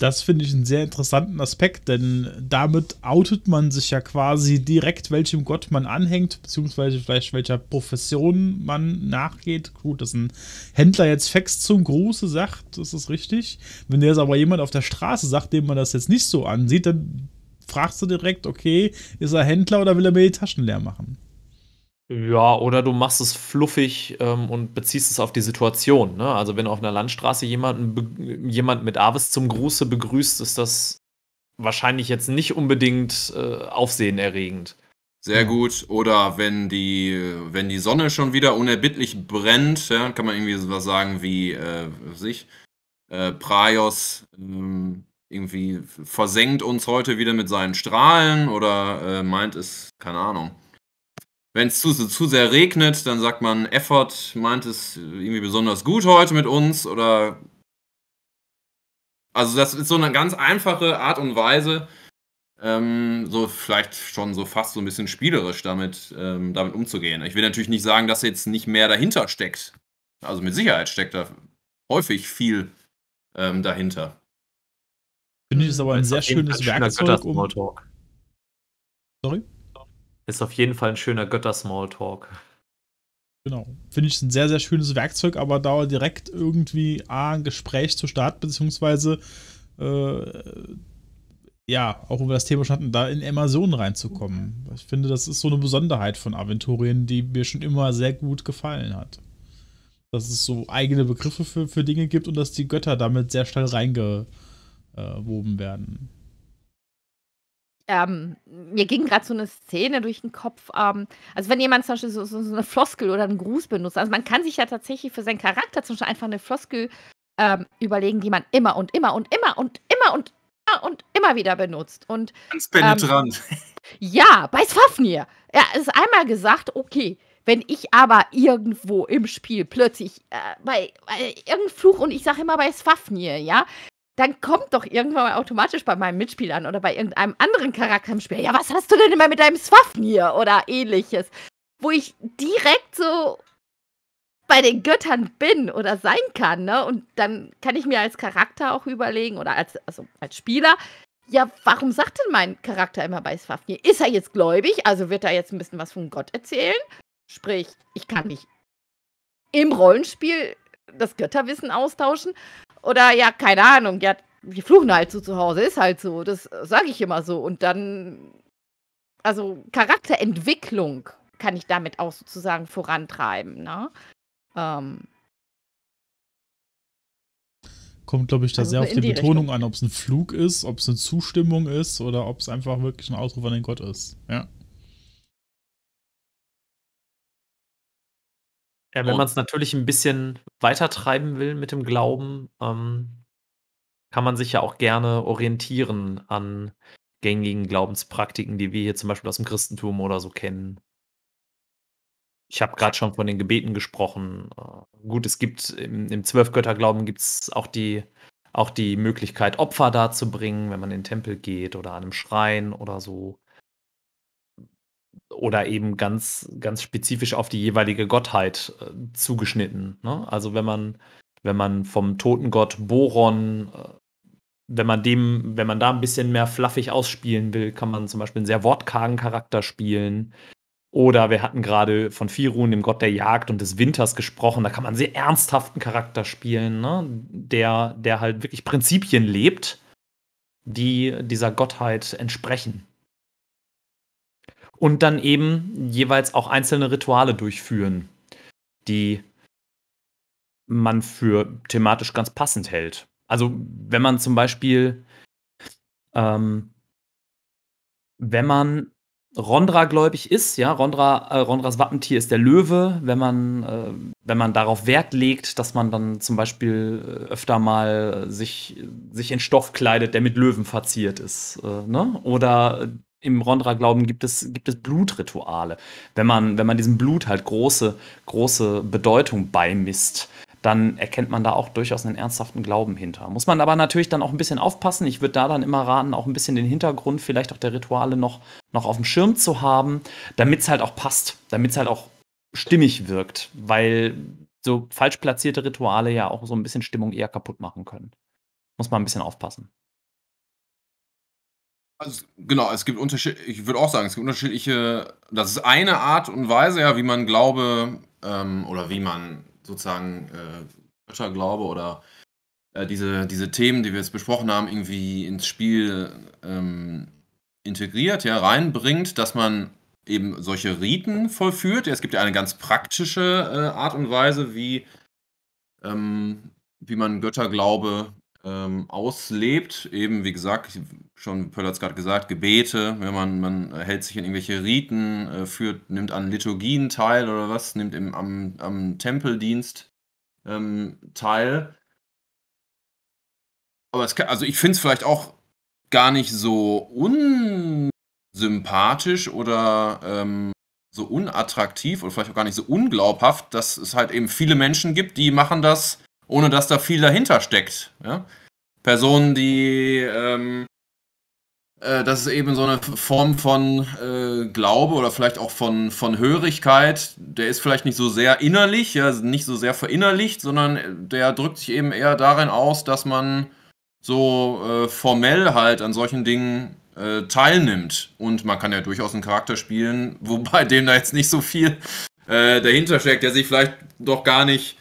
Das finde ich einen sehr interessanten Aspekt, denn damit outet man sich ja quasi direkt, welchem Gott man anhängt, beziehungsweise vielleicht welcher Profession man nachgeht. Gut, dass ein Händler jetzt Fax zum Gruße sagt, das ist richtig. Wenn der jetzt aber jemand auf der Straße sagt, dem man das jetzt nicht so ansieht, dann fragst du direkt, okay, ist er Händler oder will er mir die Taschen leer machen? Ja, oder du machst es fluffig ähm, und beziehst es auf die Situation. Ne? Also wenn auf einer Landstraße jemand, jemand mit Avis zum Gruße begrüßt, ist das wahrscheinlich jetzt nicht unbedingt äh, aufsehenerregend. Sehr ja. gut. Oder wenn die, wenn die Sonne schon wieder unerbittlich brennt, ja, kann man irgendwie sowas sagen wie äh, sich äh, Praios ähm, irgendwie versenkt uns heute wieder mit seinen Strahlen oder äh, meint es, keine Ahnung. Wenn es zu, zu sehr regnet, dann sagt man, Effort meint es irgendwie besonders gut heute mit uns oder. Also, das ist so eine ganz einfache Art und Weise, ähm, so vielleicht schon so fast so ein bisschen spielerisch damit, ähm, damit umzugehen. Ich will natürlich nicht sagen, dass jetzt nicht mehr dahinter steckt. Also, mit Sicherheit steckt da häufig viel ähm, dahinter. Finde ich es aber ein sehr schönes Werkzeug. Um... Sorry? Ist auf jeden Fall ein schöner Götter-Smalltalk. Genau. Finde ich ein sehr, sehr schönes Werkzeug, aber da direkt irgendwie A, ein Gespräch zu starten, beziehungsweise äh, ja, auch über das Thema schon hatten, da in Immersion reinzukommen. Ich finde, das ist so eine Besonderheit von Aventurien, die mir schon immer sehr gut gefallen hat. Dass es so eigene Begriffe für, für Dinge gibt und dass die Götter damit sehr schnell reingewoben werden ähm, mir ging gerade so eine Szene durch den Kopf. Ähm, also wenn jemand zum Beispiel so, so, so, eine Floskel oder einen Gruß benutzt, also man kann sich ja tatsächlich für seinen Charakter zum Beispiel einfach eine Floskel ähm, überlegen, die man immer und immer und immer und immer und immer und immer wieder benutzt. Und, Ganz penetrant. Ähm, ja, bei Swafnir. Ja, es ist einmal gesagt, okay. Wenn ich aber irgendwo im Spiel plötzlich äh, bei, bei irgendeinem Fluch und ich sage immer bei Swafnir, ja, dann kommt doch irgendwann mal automatisch bei meinen Mitspielern oder bei irgendeinem anderen Charakter im Spiel, ja, was hast du denn immer mit deinem Swaffen hier oder ähnliches, wo ich direkt so bei den Göttern bin oder sein kann, ne? Und dann kann ich mir als Charakter auch überlegen oder als, also als Spieler, ja, warum sagt denn mein Charakter immer bei Swafnir? Ist er jetzt gläubig? Also wird er jetzt ein bisschen was von Gott erzählen? Sprich, ich kann nicht im Rollenspiel das Götterwissen austauschen, oder ja, keine Ahnung, ja, die fluchen halt so zu Hause, ist halt so, das sage ich immer so. Und dann, also Charakterentwicklung kann ich damit auch sozusagen vorantreiben, ne? Ähm, Kommt, glaube ich, da also sehr auf die, die Betonung Richtung. an, ob es ein Flug ist, ob es eine Zustimmung ist oder ob es einfach wirklich ein Ausruf an den Gott ist. Ja. Ja, wenn man es natürlich ein bisschen weiter treiben will mit dem Glauben, ähm, kann man sich ja auch gerne orientieren an gängigen Glaubenspraktiken, die wir hier zum Beispiel aus dem Christentum oder so kennen. Ich habe gerade schon von den Gebeten gesprochen. Äh, gut, es gibt im, im Zwölfgötterglauben gibt es auch die, auch die Möglichkeit, Opfer darzubringen, wenn man in den Tempel geht oder an einem Schrein oder so oder eben ganz, ganz spezifisch auf die jeweilige Gottheit äh, zugeschnitten. Ne? Also wenn man, wenn man vom Totengott Boron, äh, wenn man dem, wenn man da ein bisschen mehr fluffig ausspielen will, kann man zum Beispiel einen sehr wortkargen Charakter spielen. Oder wir hatten gerade von Firun, dem Gott der Jagd und des Winters, gesprochen. Da kann man einen sehr ernsthaften Charakter spielen, ne? der, der halt wirklich Prinzipien lebt, die dieser Gottheit entsprechen und dann eben jeweils auch einzelne Rituale durchführen, die man für thematisch ganz passend hält. Also wenn man zum Beispiel, ähm, wenn man Rondra gläubig ist, ja, Rondra, äh, Rondras Wappentier ist der Löwe. Wenn man, äh, wenn man darauf Wert legt, dass man dann zum Beispiel äh, öfter mal sich, sich in Stoff kleidet, der mit Löwen verziert ist, äh, ne? oder im Rondra-Glauben gibt es, gibt es Blutrituale. Wenn man, wenn man diesem Blut halt große, große Bedeutung beimisst, dann erkennt man da auch durchaus einen ernsthaften Glauben hinter. Muss man aber natürlich dann auch ein bisschen aufpassen. Ich würde da dann immer raten, auch ein bisschen den Hintergrund vielleicht auch der Rituale noch, noch auf dem Schirm zu haben, damit es halt auch passt, damit es halt auch stimmig wirkt, weil so falsch platzierte Rituale ja auch so ein bisschen Stimmung eher kaputt machen können. Muss man ein bisschen aufpassen. Also, genau, es gibt unterschiedliche, ich würde auch sagen, es gibt unterschiedliche, das ist eine Art und Weise, ja, wie man Glaube ähm, oder wie man sozusagen äh, Götterglaube oder äh, diese, diese Themen, die wir jetzt besprochen haben, irgendwie ins Spiel ähm, integriert, ja, reinbringt, dass man eben solche Riten vollführt. Ja, es gibt ja eine ganz praktische äh, Art und Weise, wie, ähm, wie man Götterglaube ähm, auslebt. Eben, wie gesagt, schon Pöll hat es gerade gesagt, Gebete, wenn man, man hält sich in irgendwelche Riten, äh, führt, nimmt an Liturgien teil oder was, nimmt im, am, am Tempeldienst ähm, teil. Aber es kann, also ich finde es vielleicht auch gar nicht so unsympathisch oder ähm, so unattraktiv oder vielleicht auch gar nicht so unglaubhaft, dass es halt eben viele Menschen gibt, die machen das ohne dass da viel dahinter steckt. Ja? Personen, die ähm, äh, das ist eben so eine Form von äh, Glaube oder vielleicht auch von, von Hörigkeit. Der ist vielleicht nicht so sehr innerlich, ja, nicht so sehr verinnerlicht, sondern äh, der drückt sich eben eher darin aus, dass man so äh, formell halt an solchen Dingen äh, teilnimmt. Und man kann ja durchaus einen Charakter spielen, wobei dem da jetzt nicht so viel äh, dahinter steckt, der sich vielleicht doch gar nicht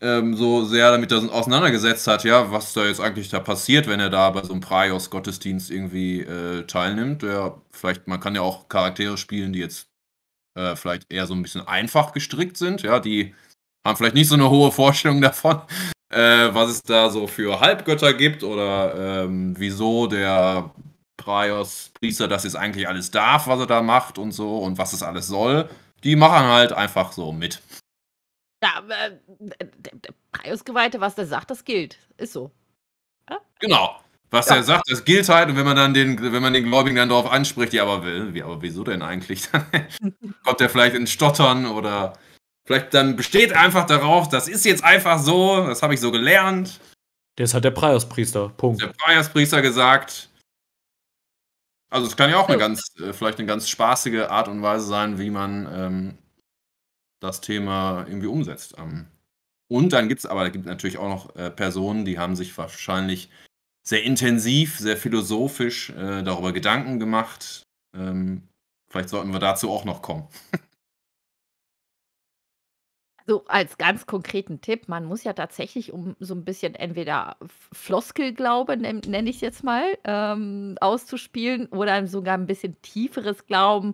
ähm, so sehr damit das auseinandergesetzt hat, ja, was da jetzt eigentlich da passiert, wenn er da bei so einem Praios-Gottesdienst irgendwie äh, teilnimmt. Ja, vielleicht, man kann ja auch Charaktere spielen, die jetzt äh, vielleicht eher so ein bisschen einfach gestrickt sind, ja, die haben vielleicht nicht so eine hohe Vorstellung davon, äh, was es da so für Halbgötter gibt oder ähm, wieso der Praios Priester das jetzt eigentlich alles darf, was er da macht und so und was es alles soll. Die machen halt einfach so mit. Ja, äh, äh, der Preisgeweihte, was der sagt, das gilt. Ist so. Ja? Genau. Was ja. er sagt, das gilt halt. Und wenn man dann den, wenn man den Gläubigen dann darauf anspricht, ja, aber, wie, aber wieso denn eigentlich? Dann kommt er vielleicht in Stottern oder vielleicht dann besteht einfach darauf, das ist jetzt einfach so, das habe ich so gelernt. Das hat der Preierspriester. Punkt. Der Preierspriester gesagt. Also es kann ja auch eine ganz, äh, vielleicht eine ganz spaßige Art und Weise sein, wie man ähm, das Thema irgendwie umsetzt. Ähm, und dann gibt es aber, da gibt natürlich auch noch äh, Personen, die haben sich wahrscheinlich sehr intensiv, sehr philosophisch äh, darüber Gedanken gemacht. Ähm, vielleicht sollten wir dazu auch noch kommen. So als ganz konkreten Tipp, man muss ja tatsächlich um so ein bisschen entweder Floskelglaube, nenne ich es jetzt mal, ähm, auszuspielen oder sogar ein bisschen tieferes Glauben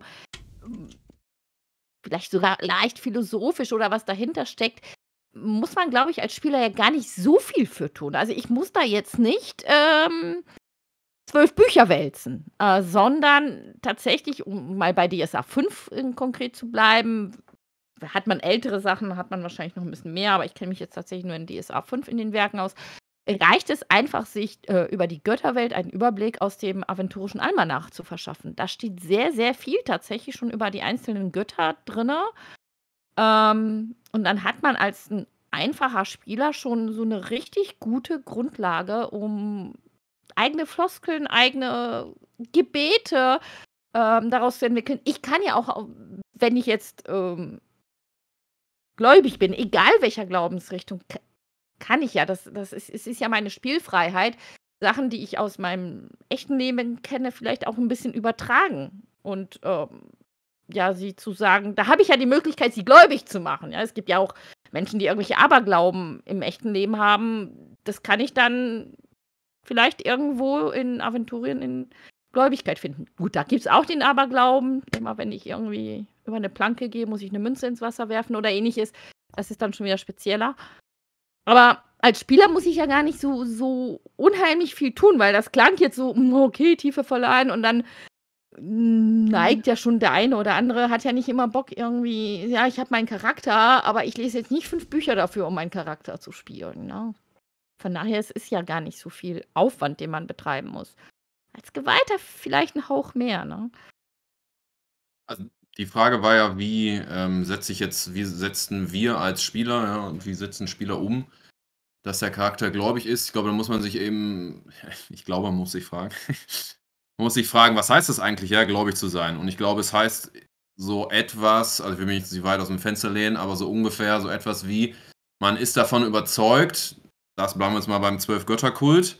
vielleicht sogar leicht philosophisch oder was dahinter steckt, muss man, glaube ich, als Spieler ja gar nicht so viel für tun. Also ich muss da jetzt nicht ähm, zwölf Bücher wälzen, äh, sondern tatsächlich, um mal bei DSA 5 konkret zu bleiben, hat man ältere Sachen, hat man wahrscheinlich noch ein bisschen mehr, aber ich kenne mich jetzt tatsächlich nur in DSA 5 in den Werken aus reicht es einfach, sich äh, über die Götterwelt einen Überblick aus dem aventurischen Almanach zu verschaffen. Da steht sehr, sehr viel tatsächlich schon über die einzelnen Götter drin. Ähm, und dann hat man als ein einfacher Spieler schon so eine richtig gute Grundlage, um eigene Floskeln, eigene Gebete ähm, daraus zu entwickeln. Ich kann ja auch, wenn ich jetzt ähm, gläubig bin, egal welcher Glaubensrichtung, kann ich ja. Das, das ist, es ist ja meine Spielfreiheit, Sachen, die ich aus meinem echten Leben kenne, vielleicht auch ein bisschen übertragen. Und ähm, ja, sie zu sagen, da habe ich ja die Möglichkeit, sie gläubig zu machen. Ja, es gibt ja auch Menschen, die irgendwelche Aberglauben im echten Leben haben. Das kann ich dann vielleicht irgendwo in Aventurien in Gläubigkeit finden. Gut, da gibt es auch den Aberglauben. Immer wenn ich irgendwie über eine Planke gehe, muss ich eine Münze ins Wasser werfen oder ähnliches. Das ist dann schon wieder spezieller. Aber als Spieler muss ich ja gar nicht so, so unheimlich viel tun, weil das klang jetzt so, hm, okay, Tiefe verleihen und dann neigt ja schon der eine oder andere, hat ja nicht immer Bock irgendwie, ja, ich habe meinen Charakter, aber ich lese jetzt nicht fünf Bücher dafür, um meinen Charakter zu spielen. Ne? Von daher, es ist ja gar nicht so viel Aufwand, den man betreiben muss. Als Gewalter vielleicht ein Hauch mehr, ne? Also die Frage war ja, wie ähm, setze ich jetzt, wie setzen wir als Spieler ja, und wie setzen Spieler um, dass der Charakter gläubig ist. Ich glaube, da muss man sich eben, ich glaube, man muss sich fragen, man muss sich fragen, was heißt das eigentlich, ja, gläubig zu sein? Und ich glaube, es heißt so etwas, also ich will mich nicht weit aus dem Fenster lehnen, aber so ungefähr so etwas wie, man ist davon überzeugt, das bleiben wir jetzt mal beim Zwölf-Götter-Kult,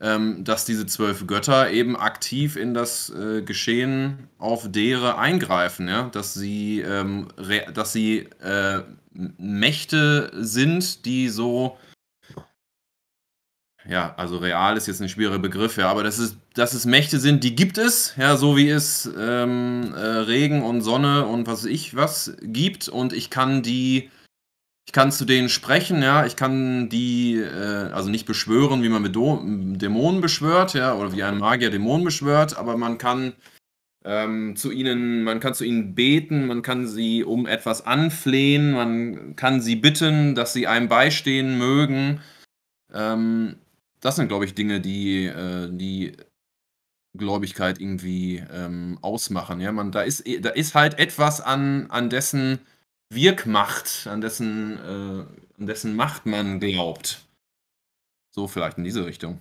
ähm, dass diese zwölf Götter eben aktiv in das äh, Geschehen auf Dere eingreifen, ja? dass sie, ähm, dass sie äh, Mächte sind, die so ja, also real ist jetzt ein schwieriger Begriff, ja, aber das ist, dass es Mächte sind, die gibt es, ja, so wie es ähm, äh, Regen und Sonne und was weiß ich was gibt und ich kann die ich kann zu denen sprechen, ja, ich kann die, äh, also nicht beschwören, wie man mit Do Dämonen beschwört, ja, oder wie ein Magier Dämonen beschwört, aber man kann ähm, zu ihnen, man kann zu ihnen beten, man kann sie um etwas anflehen, man kann sie bitten, dass sie einem beistehen mögen. Ähm, das sind, glaube ich, Dinge, die äh, die Gläubigkeit irgendwie ähm, ausmachen. Ja, man, da ist, da ist halt etwas an, an dessen Wirkmacht, an dessen, äh, an dessen Macht man glaubt. So vielleicht in diese Richtung.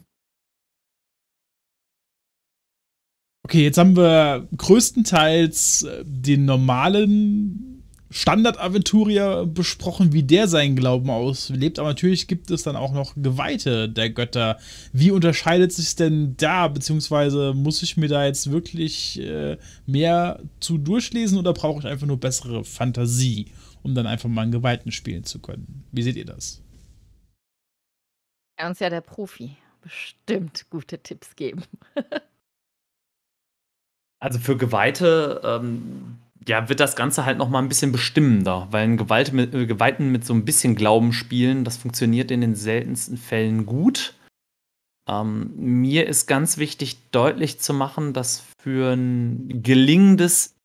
Okay, jetzt haben wir größtenteils äh, den normalen Standard-Aventurier besprochen, wie der seinen Glauben auslebt, aber natürlich gibt es dann auch noch Geweihte der Götter. Wie unterscheidet sich denn da, beziehungsweise muss ich mir da jetzt wirklich äh, mehr zu durchlesen oder brauche ich einfach nur bessere Fantasie? um dann einfach mal einen Geweihten spielen zu können. Wie seht ihr das? Er uns ja der Profi bestimmt gute Tipps geben. also für Geweihte ähm, ja, wird das Ganze halt nochmal ein bisschen bestimmender, weil ein Gewalt mit, äh, Geweihten mit so ein bisschen Glauben spielen, das funktioniert in den seltensten Fällen gut. Ähm, mir ist ganz wichtig, deutlich zu machen, dass für ein gelingendes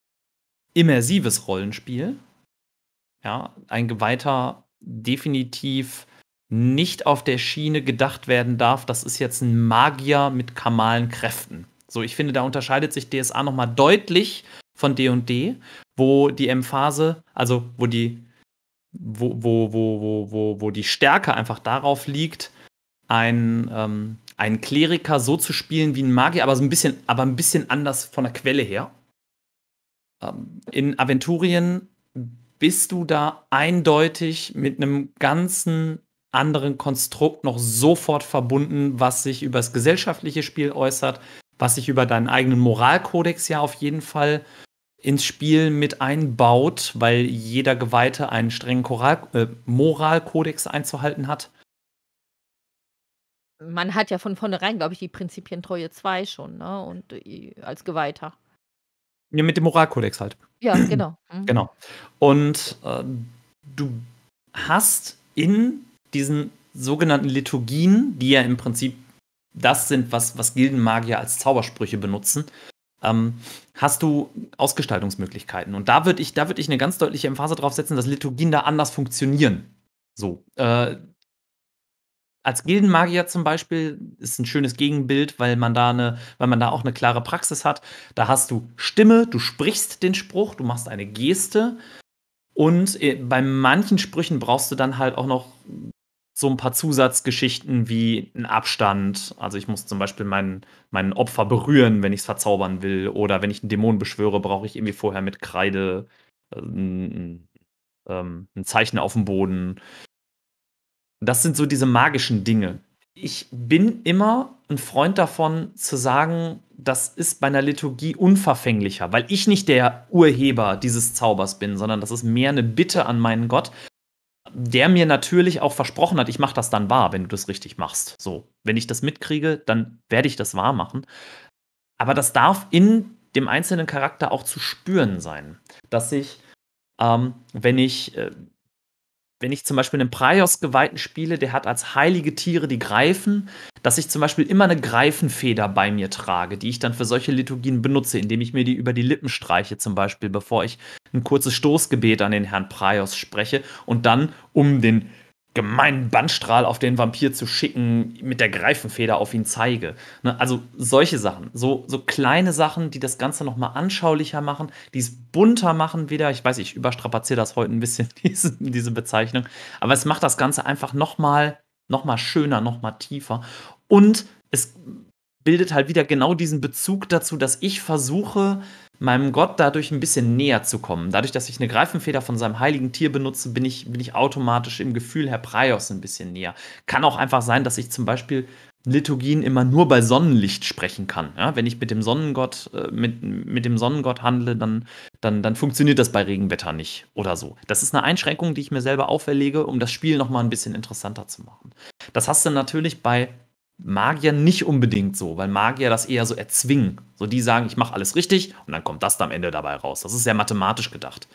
immersives Rollenspiel ja, ein Geweihter definitiv nicht auf der Schiene gedacht werden darf, das ist jetzt ein Magier mit kamalen Kräften. So, ich finde, da unterscheidet sich DSA nochmal deutlich von D&D, wo die Emphase, also wo die wo, wo, wo, wo, wo, die Stärke einfach darauf liegt, ein, ähm, einen Kleriker so zu spielen wie ein Magier, aber so ein bisschen, aber ein bisschen anders von der Quelle her. Ähm, in Aventurien bist du da eindeutig mit einem ganzen anderen Konstrukt noch sofort verbunden, was sich über das gesellschaftliche Spiel äußert, was sich über deinen eigenen Moralkodex ja auf jeden Fall ins Spiel mit einbaut, weil jeder Geweihte einen strengen Choral äh, Moralkodex einzuhalten hat. Man hat ja von vornherein, glaube ich, die Prinzipientreue 2 schon, ne? Und äh, als Geweihter. Ja, mit dem Moralkodex halt. Ja, genau. Mhm. Genau. Und äh, du hast in diesen sogenannten Liturgien, die ja im Prinzip das sind, was, was Gildenmagier als Zaubersprüche benutzen, ähm, hast du Ausgestaltungsmöglichkeiten. Und da würde ich, würd ich eine ganz deutliche Emphase drauf setzen, dass Liturgien da anders funktionieren. So. Äh, als Gildenmagier zum Beispiel ist ein schönes Gegenbild, weil man da eine, weil man da auch eine klare Praxis hat. Da hast du Stimme, du sprichst den Spruch, du machst eine Geste und äh, bei manchen Sprüchen brauchst du dann halt auch noch so ein paar Zusatzgeschichten wie einen Abstand. Also ich muss zum Beispiel meinen mein Opfer berühren, wenn ich es verzaubern will. Oder wenn ich einen Dämon beschwöre, brauche ich irgendwie vorher mit Kreide ein, äh, ein, ähm, ein Zeichen auf dem Boden. Das sind so diese magischen Dinge. Ich bin immer ein Freund davon zu sagen, das ist bei einer Liturgie unverfänglicher, weil ich nicht der Urheber dieses Zaubers bin, sondern das ist mehr eine Bitte an meinen Gott, der mir natürlich auch versprochen hat, ich mache das dann wahr, wenn du das richtig machst. So, wenn ich das mitkriege, dann werde ich das wahr machen. Aber das darf in dem einzelnen Charakter auch zu spüren sein, dass ich, ähm, wenn ich äh, wenn ich zum Beispiel einen Praios-Geweihten spiele, der hat als heilige Tiere die Greifen, dass ich zum Beispiel immer eine Greifenfeder bei mir trage, die ich dann für solche Liturgien benutze, indem ich mir die über die Lippen streiche, zum Beispiel, bevor ich ein kurzes Stoßgebet an den Herrn Praios spreche und dann um den gemeinen Bandstrahl auf den Vampir zu schicken, mit der Greifenfeder auf ihn zeige. Ne? Also solche Sachen, so, so kleine Sachen, die das Ganze nochmal anschaulicher machen, die es bunter machen wieder. Ich weiß, ich überstrapaziere das heute ein bisschen, diese, diese Bezeichnung, aber es macht das Ganze einfach nochmal noch mal schöner, nochmal tiefer. Und es bildet halt wieder genau diesen Bezug dazu, dass ich versuche, meinem Gott dadurch ein bisschen näher zu kommen. Dadurch, dass ich eine Greifenfeder von seinem heiligen Tier benutze, bin ich, bin ich automatisch im Gefühl Herr Preios ein bisschen näher. Kann auch einfach sein, dass ich zum Beispiel Liturgien immer nur bei Sonnenlicht sprechen kann. Ja, wenn ich mit dem Sonnengott, äh, mit, mit dem Sonnengott handle, dann, dann, dann funktioniert das bei Regenwetter nicht oder so. Das ist eine Einschränkung, die ich mir selber auferlege, um das Spiel nochmal ein bisschen interessanter zu machen. Das hast du natürlich bei Magier nicht unbedingt so, weil Magier das eher so erzwingen. So die sagen, ich mache alles richtig und dann kommt das am Ende dabei raus. Das ist sehr mathematisch gedacht.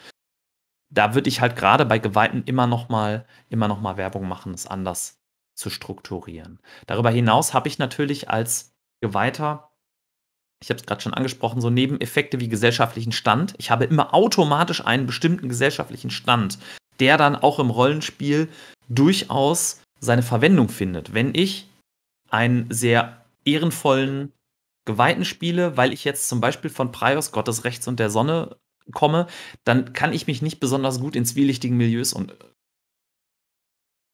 Da würde ich halt gerade bei Geweihten immer noch mal, immer noch mal Werbung machen, es anders zu strukturieren. Darüber hinaus habe ich natürlich als Geweihter, ich habe es gerade schon angesprochen, so Nebeneffekte wie gesellschaftlichen Stand. Ich habe immer automatisch einen bestimmten gesellschaftlichen Stand, der dann auch im Rollenspiel durchaus seine Verwendung findet. Wenn ich einen sehr ehrenvollen geweihten spiele, weil ich jetzt zum Beispiel von Prios Gottes Rechts und der Sonne komme, dann kann ich mich nicht besonders gut in zwielichtigen Milieus und,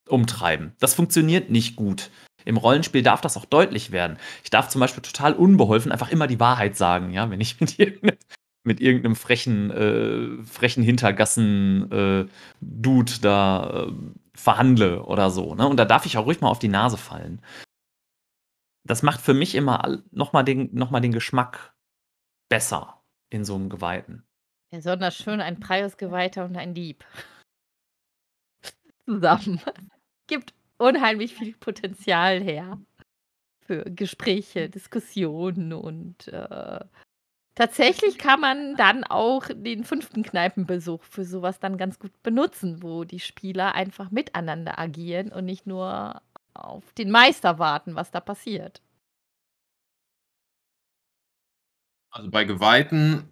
umtreiben. Das funktioniert nicht gut. Im Rollenspiel darf das auch deutlich werden. Ich darf zum Beispiel total unbeholfen einfach immer die Wahrheit sagen, ja, wenn ich mit, irgendein, mit irgendeinem frechen, äh, frechen Hintergassen-Dude äh, da äh, verhandle oder so. Ne? Und da darf ich auch ruhig mal auf die Nase fallen das macht für mich immer nochmal den, noch den Geschmack besser in so einem Geweihten. Besonders schön ein Preisgeweihter und ein Dieb. Zusammen. Gibt unheimlich viel Potenzial her für Gespräche, mhm. Diskussionen und äh, tatsächlich kann man dann auch den fünften Kneipenbesuch für sowas dann ganz gut benutzen, wo die Spieler einfach miteinander agieren und nicht nur auf den Meister warten, was da passiert. Also bei Geweihten,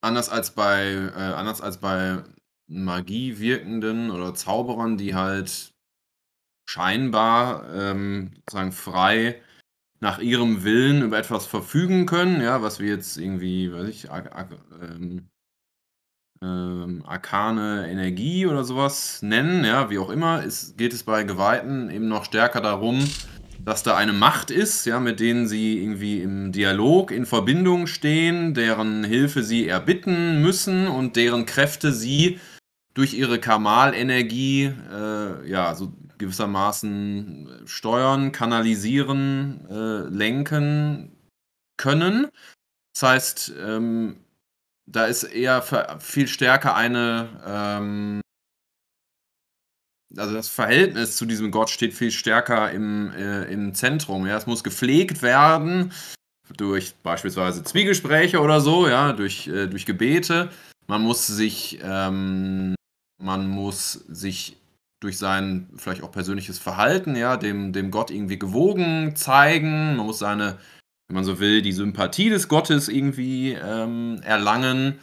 anders als bei, äh, anders als bei Magie wirkenden oder Zauberern, die halt scheinbar ähm, sozusagen frei nach ihrem Willen über etwas verfügen können, ja, was wir jetzt irgendwie, weiß ich, ähm, ähm, arkane Energie oder sowas nennen, ja, wie auch immer, ist, geht es bei Geweihten eben noch stärker darum, dass da eine Macht ist, ja, mit denen sie irgendwie im Dialog in Verbindung stehen, deren Hilfe sie erbitten müssen und deren Kräfte sie durch ihre Kamalenergie äh, ja so gewissermaßen äh, steuern, kanalisieren, äh, lenken können. Das heißt, ähm, da ist eher viel stärker eine, ähm, also das Verhältnis zu diesem Gott steht viel stärker im, äh, im Zentrum. Ja, es muss gepflegt werden durch beispielsweise Zwiegespräche oder so, ja, durch, äh, durch Gebete. Man muss sich, ähm, man muss sich durch sein vielleicht auch persönliches Verhalten, ja, dem, dem Gott irgendwie gewogen zeigen. Man muss seine wenn man so will, die Sympathie des Gottes irgendwie ähm, erlangen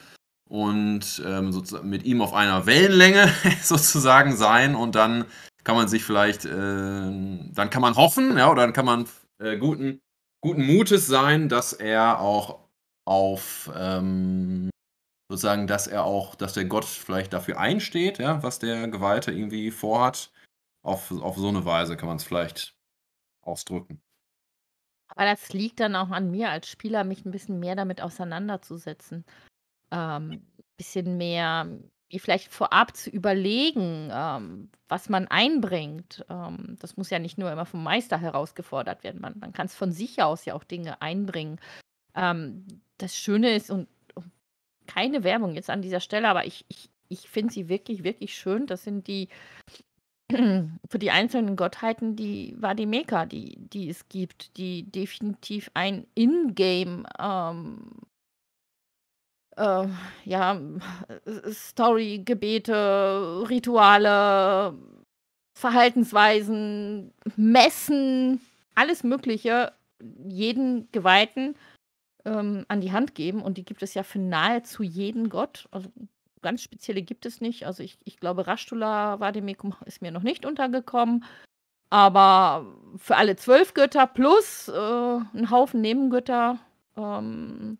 und ähm, mit ihm auf einer Wellenlänge sozusagen sein und dann kann man sich vielleicht, äh, dann kann man hoffen, ja, oder dann kann man äh, guten, guten Mutes sein, dass er auch auf ähm, sozusagen, dass er auch, dass der Gott vielleicht dafür einsteht, ja, was der Geweihte irgendwie vorhat. Auf, auf so eine Weise kann man es vielleicht ausdrücken. Aber das liegt dann auch an mir als Spieler, mich ein bisschen mehr damit auseinanderzusetzen. Ähm, bisschen mehr hm, vielleicht vorab zu überlegen, ähm, was man einbringt. Ähm, das muss ja nicht nur immer vom Meister herausgefordert werden. Man man es von sich aus ja auch Dinge einbringen. Ähm, das Schöne ist und und keine Werbung jetzt an dieser Stelle, aber ich ich ich finde sie wirklich, wirklich schön. Das sind die für die einzelnen Gottheiten, die war die die, es gibt, die definitiv ein Ingame ähm, äh, ja, Story, Gebete, Rituale, Verhaltensweisen, Messen, alles Mögliche, jeden Geweihten ähm, an die Hand geben. Und die gibt es ja für nahezu jeden Gott. Also ganz spezielle gibt es nicht. Also ich, ich glaube, Rashtula Vademekum ist mir noch nicht untergekommen. Aber für alle zwölf Götter plus äh, einen Haufen Nebengötter, ähm,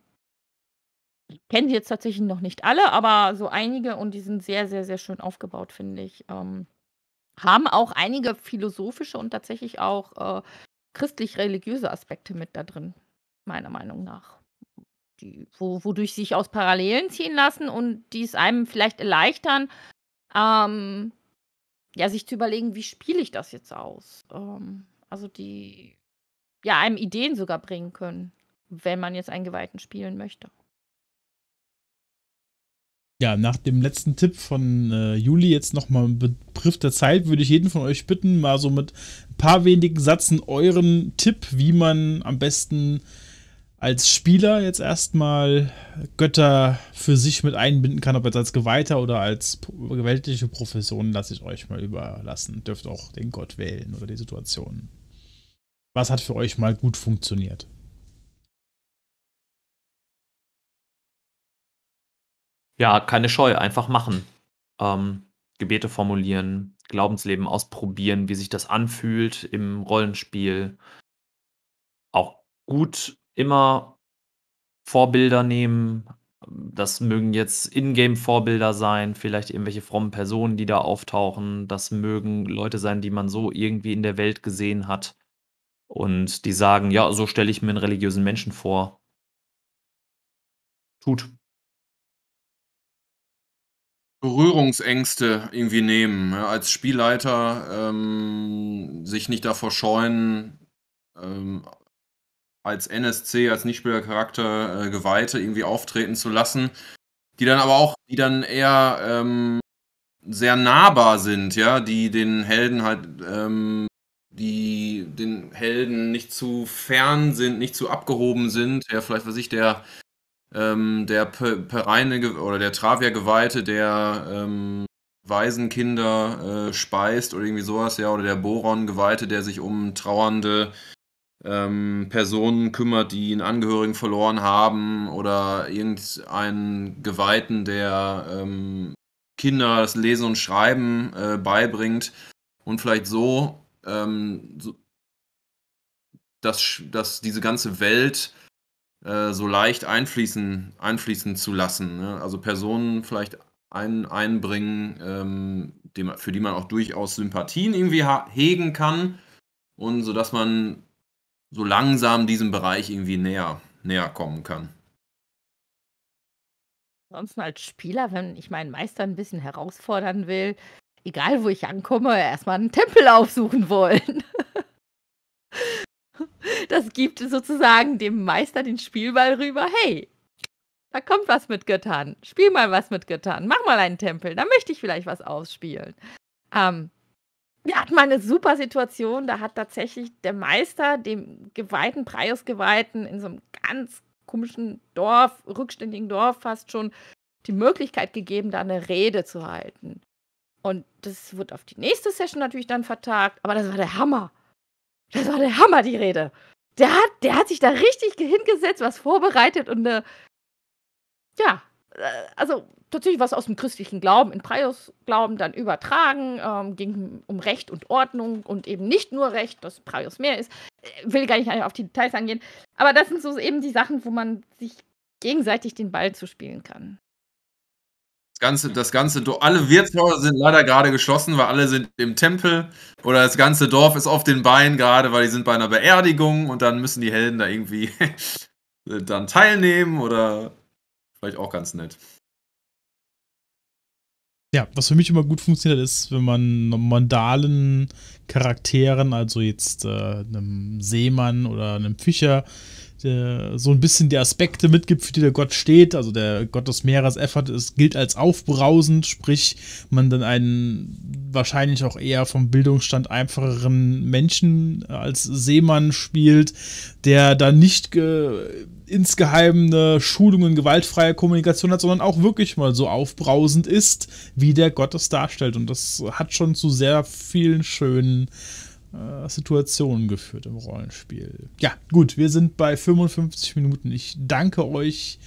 ich kenne sie jetzt tatsächlich noch nicht alle, aber so einige und die sind sehr, sehr, sehr schön aufgebaut, finde ich. Ähm, haben auch einige philosophische und tatsächlich auch äh, christlich-religiöse Aspekte mit da drin, meiner Meinung nach die, wo, wodurch sich aus Parallelen ziehen lassen und die es einem vielleicht erleichtern, ähm, ja, sich zu überlegen, wie spiele ich das jetzt aus? Ähm, also die ja einem Ideen sogar bringen können, wenn man jetzt einen Geweihten spielen möchte. Ja, nach dem letzten Tipp von äh, Juli jetzt nochmal im Begriff der Zeit würde ich jeden von euch bitten, mal so mit ein paar wenigen Sätzen euren Tipp, wie man am besten als Spieler jetzt erstmal Götter für sich mit einbinden kann, ob jetzt als Geweihter oder als weltliche Profession, lasse ich euch mal überlassen. Dürft auch den Gott wählen oder die Situation. Was hat für euch mal gut funktioniert? Ja, keine Scheu, einfach machen. Ähm, Gebete formulieren, Glaubensleben ausprobieren, wie sich das anfühlt im Rollenspiel. Auch gut immer Vorbilder nehmen. Das mögen jetzt Ingame-Vorbilder sein, vielleicht irgendwelche frommen Personen, die da auftauchen. Das mögen Leute sein, die man so irgendwie in der Welt gesehen hat. Und die sagen, ja, so stelle ich mir einen religiösen Menschen vor. Tut. Berührungsängste irgendwie nehmen. Als Spielleiter ähm, sich nicht davor scheuen, ähm, als NSC, als Nichtspielercharakter äh, Geweihte irgendwie auftreten zu lassen, die dann aber auch, die dann eher ähm, sehr nahbar sind, ja, die den Helden halt, ähm, die den Helden nicht zu fern sind, nicht zu abgehoben sind, ja, vielleicht weiß ich, der ähm, der Pereine oder der Travia-Geweihte, der ähm, Waisenkinder äh, speist oder irgendwie sowas, ja, oder der Boron-Geweihte, der sich um trauernde ähm, Personen kümmert, die einen Angehörigen verloren haben oder irgendeinen Geweihten, der ähm, Kinder das Lesen und Schreiben äh, beibringt und vielleicht so, ähm, so dass, dass diese ganze Welt äh, so leicht einfließen, einfließen zu lassen. Ne? Also Personen vielleicht ein, einbringen, ähm, dem, für die man auch durchaus Sympathien irgendwie hegen kann und so dass man so langsam diesem Bereich irgendwie näher, näher kommen kann. Ansonsten als Spieler, wenn ich meinen Meister ein bisschen herausfordern will, egal wo ich ankomme, erstmal einen Tempel aufsuchen wollen. Das gibt sozusagen dem Meister den Spielball rüber. Hey, da kommt was mit Göttern. Spiel mal was mit Göttern. Mach mal einen Tempel. Da möchte ich vielleicht was ausspielen. Ähm, wir hatten mal eine super Situation, da hat tatsächlich der Meister dem Geweihten, Preisgeweihten in so einem ganz komischen Dorf, rückständigen Dorf fast schon, die Möglichkeit gegeben, da eine Rede zu halten. Und das wird auf die nächste Session natürlich dann vertagt, aber das war der Hammer. Das war der Hammer, die Rede. Der hat, der hat sich da richtig hingesetzt, was vorbereitet und eine, ja, äh, also tatsächlich was aus dem christlichen Glauben in Prius-Glauben dann übertragen, ähm, ging um Recht und Ordnung und eben nicht nur Recht, dass Prius mehr ist. Ich äh, Will gar nicht auf die Details angehen, aber das sind so eben die Sachen, wo man sich gegenseitig den Ball zu spielen kann. Das ganze, das ganze Dorf, alle Wirtshäuser sind leider gerade geschlossen, weil alle sind im Tempel oder das ganze Dorf ist auf den Beinen gerade, weil die sind bei einer Beerdigung und dann müssen die Helden da irgendwie dann teilnehmen oder vielleicht auch ganz nett. Ja, was für mich immer gut funktioniert, ist, wenn man mandalen Charakteren, also jetzt äh, einem Seemann oder einem Fischer, der, so ein bisschen die Aspekte mitgibt, für die der Gott steht. Also der Gott des Meeres, Effort, ist, gilt als aufbrausend, sprich, man dann einen wahrscheinlich auch eher vom Bildungsstand einfacheren Menschen als Seemann spielt, der dann nicht. Äh, insgeheim eine Schulung in gewaltfreier Kommunikation hat, sondern auch wirklich mal so aufbrausend ist, wie der Gott es darstellt. Und das hat schon zu sehr vielen schönen äh, Situationen geführt im Rollenspiel. Ja, gut, wir sind bei 55 Minuten. Ich danke euch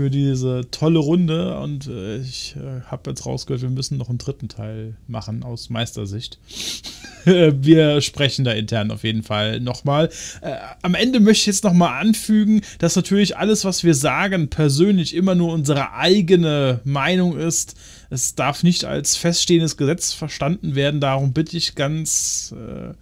für diese tolle Runde und äh, ich äh, habe jetzt rausgehört, wir müssen noch einen dritten Teil machen aus Meistersicht. wir sprechen da intern auf jeden Fall nochmal. Äh, am Ende möchte ich jetzt nochmal anfügen, dass natürlich alles, was wir sagen, persönlich immer nur unsere eigene Meinung ist. Es darf nicht als feststehendes Gesetz verstanden werden. Darum bitte ich ganz äh,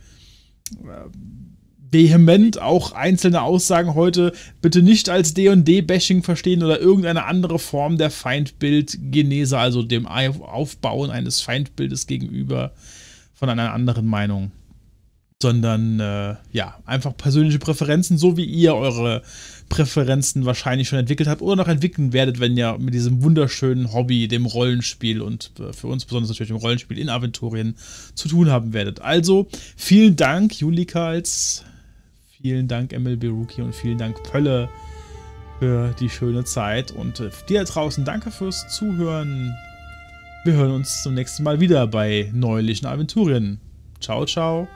vehement auch einzelne Aussagen heute bitte nicht als D&D-Bashing verstehen oder irgendeine andere Form der Feindbildgenese, also dem Aufbauen eines Feindbildes gegenüber von einer anderen Meinung, sondern äh, ja, einfach persönliche Präferenzen, so wie ihr eure Präferenzen wahrscheinlich schon entwickelt habt oder noch entwickeln werdet, wenn ihr mit diesem wunderschönen Hobby, dem Rollenspiel und äh, für uns besonders natürlich dem Rollenspiel in Aventurien zu tun haben werdet. Also vielen Dank, Julika, als Vielen Dank MLB Rookie und vielen Dank Pölle für die schöne Zeit. Und äh, dir da draußen danke fürs Zuhören. Wir hören uns zum nächsten Mal wieder bei neulichen Aventurien. Ciao, ciao.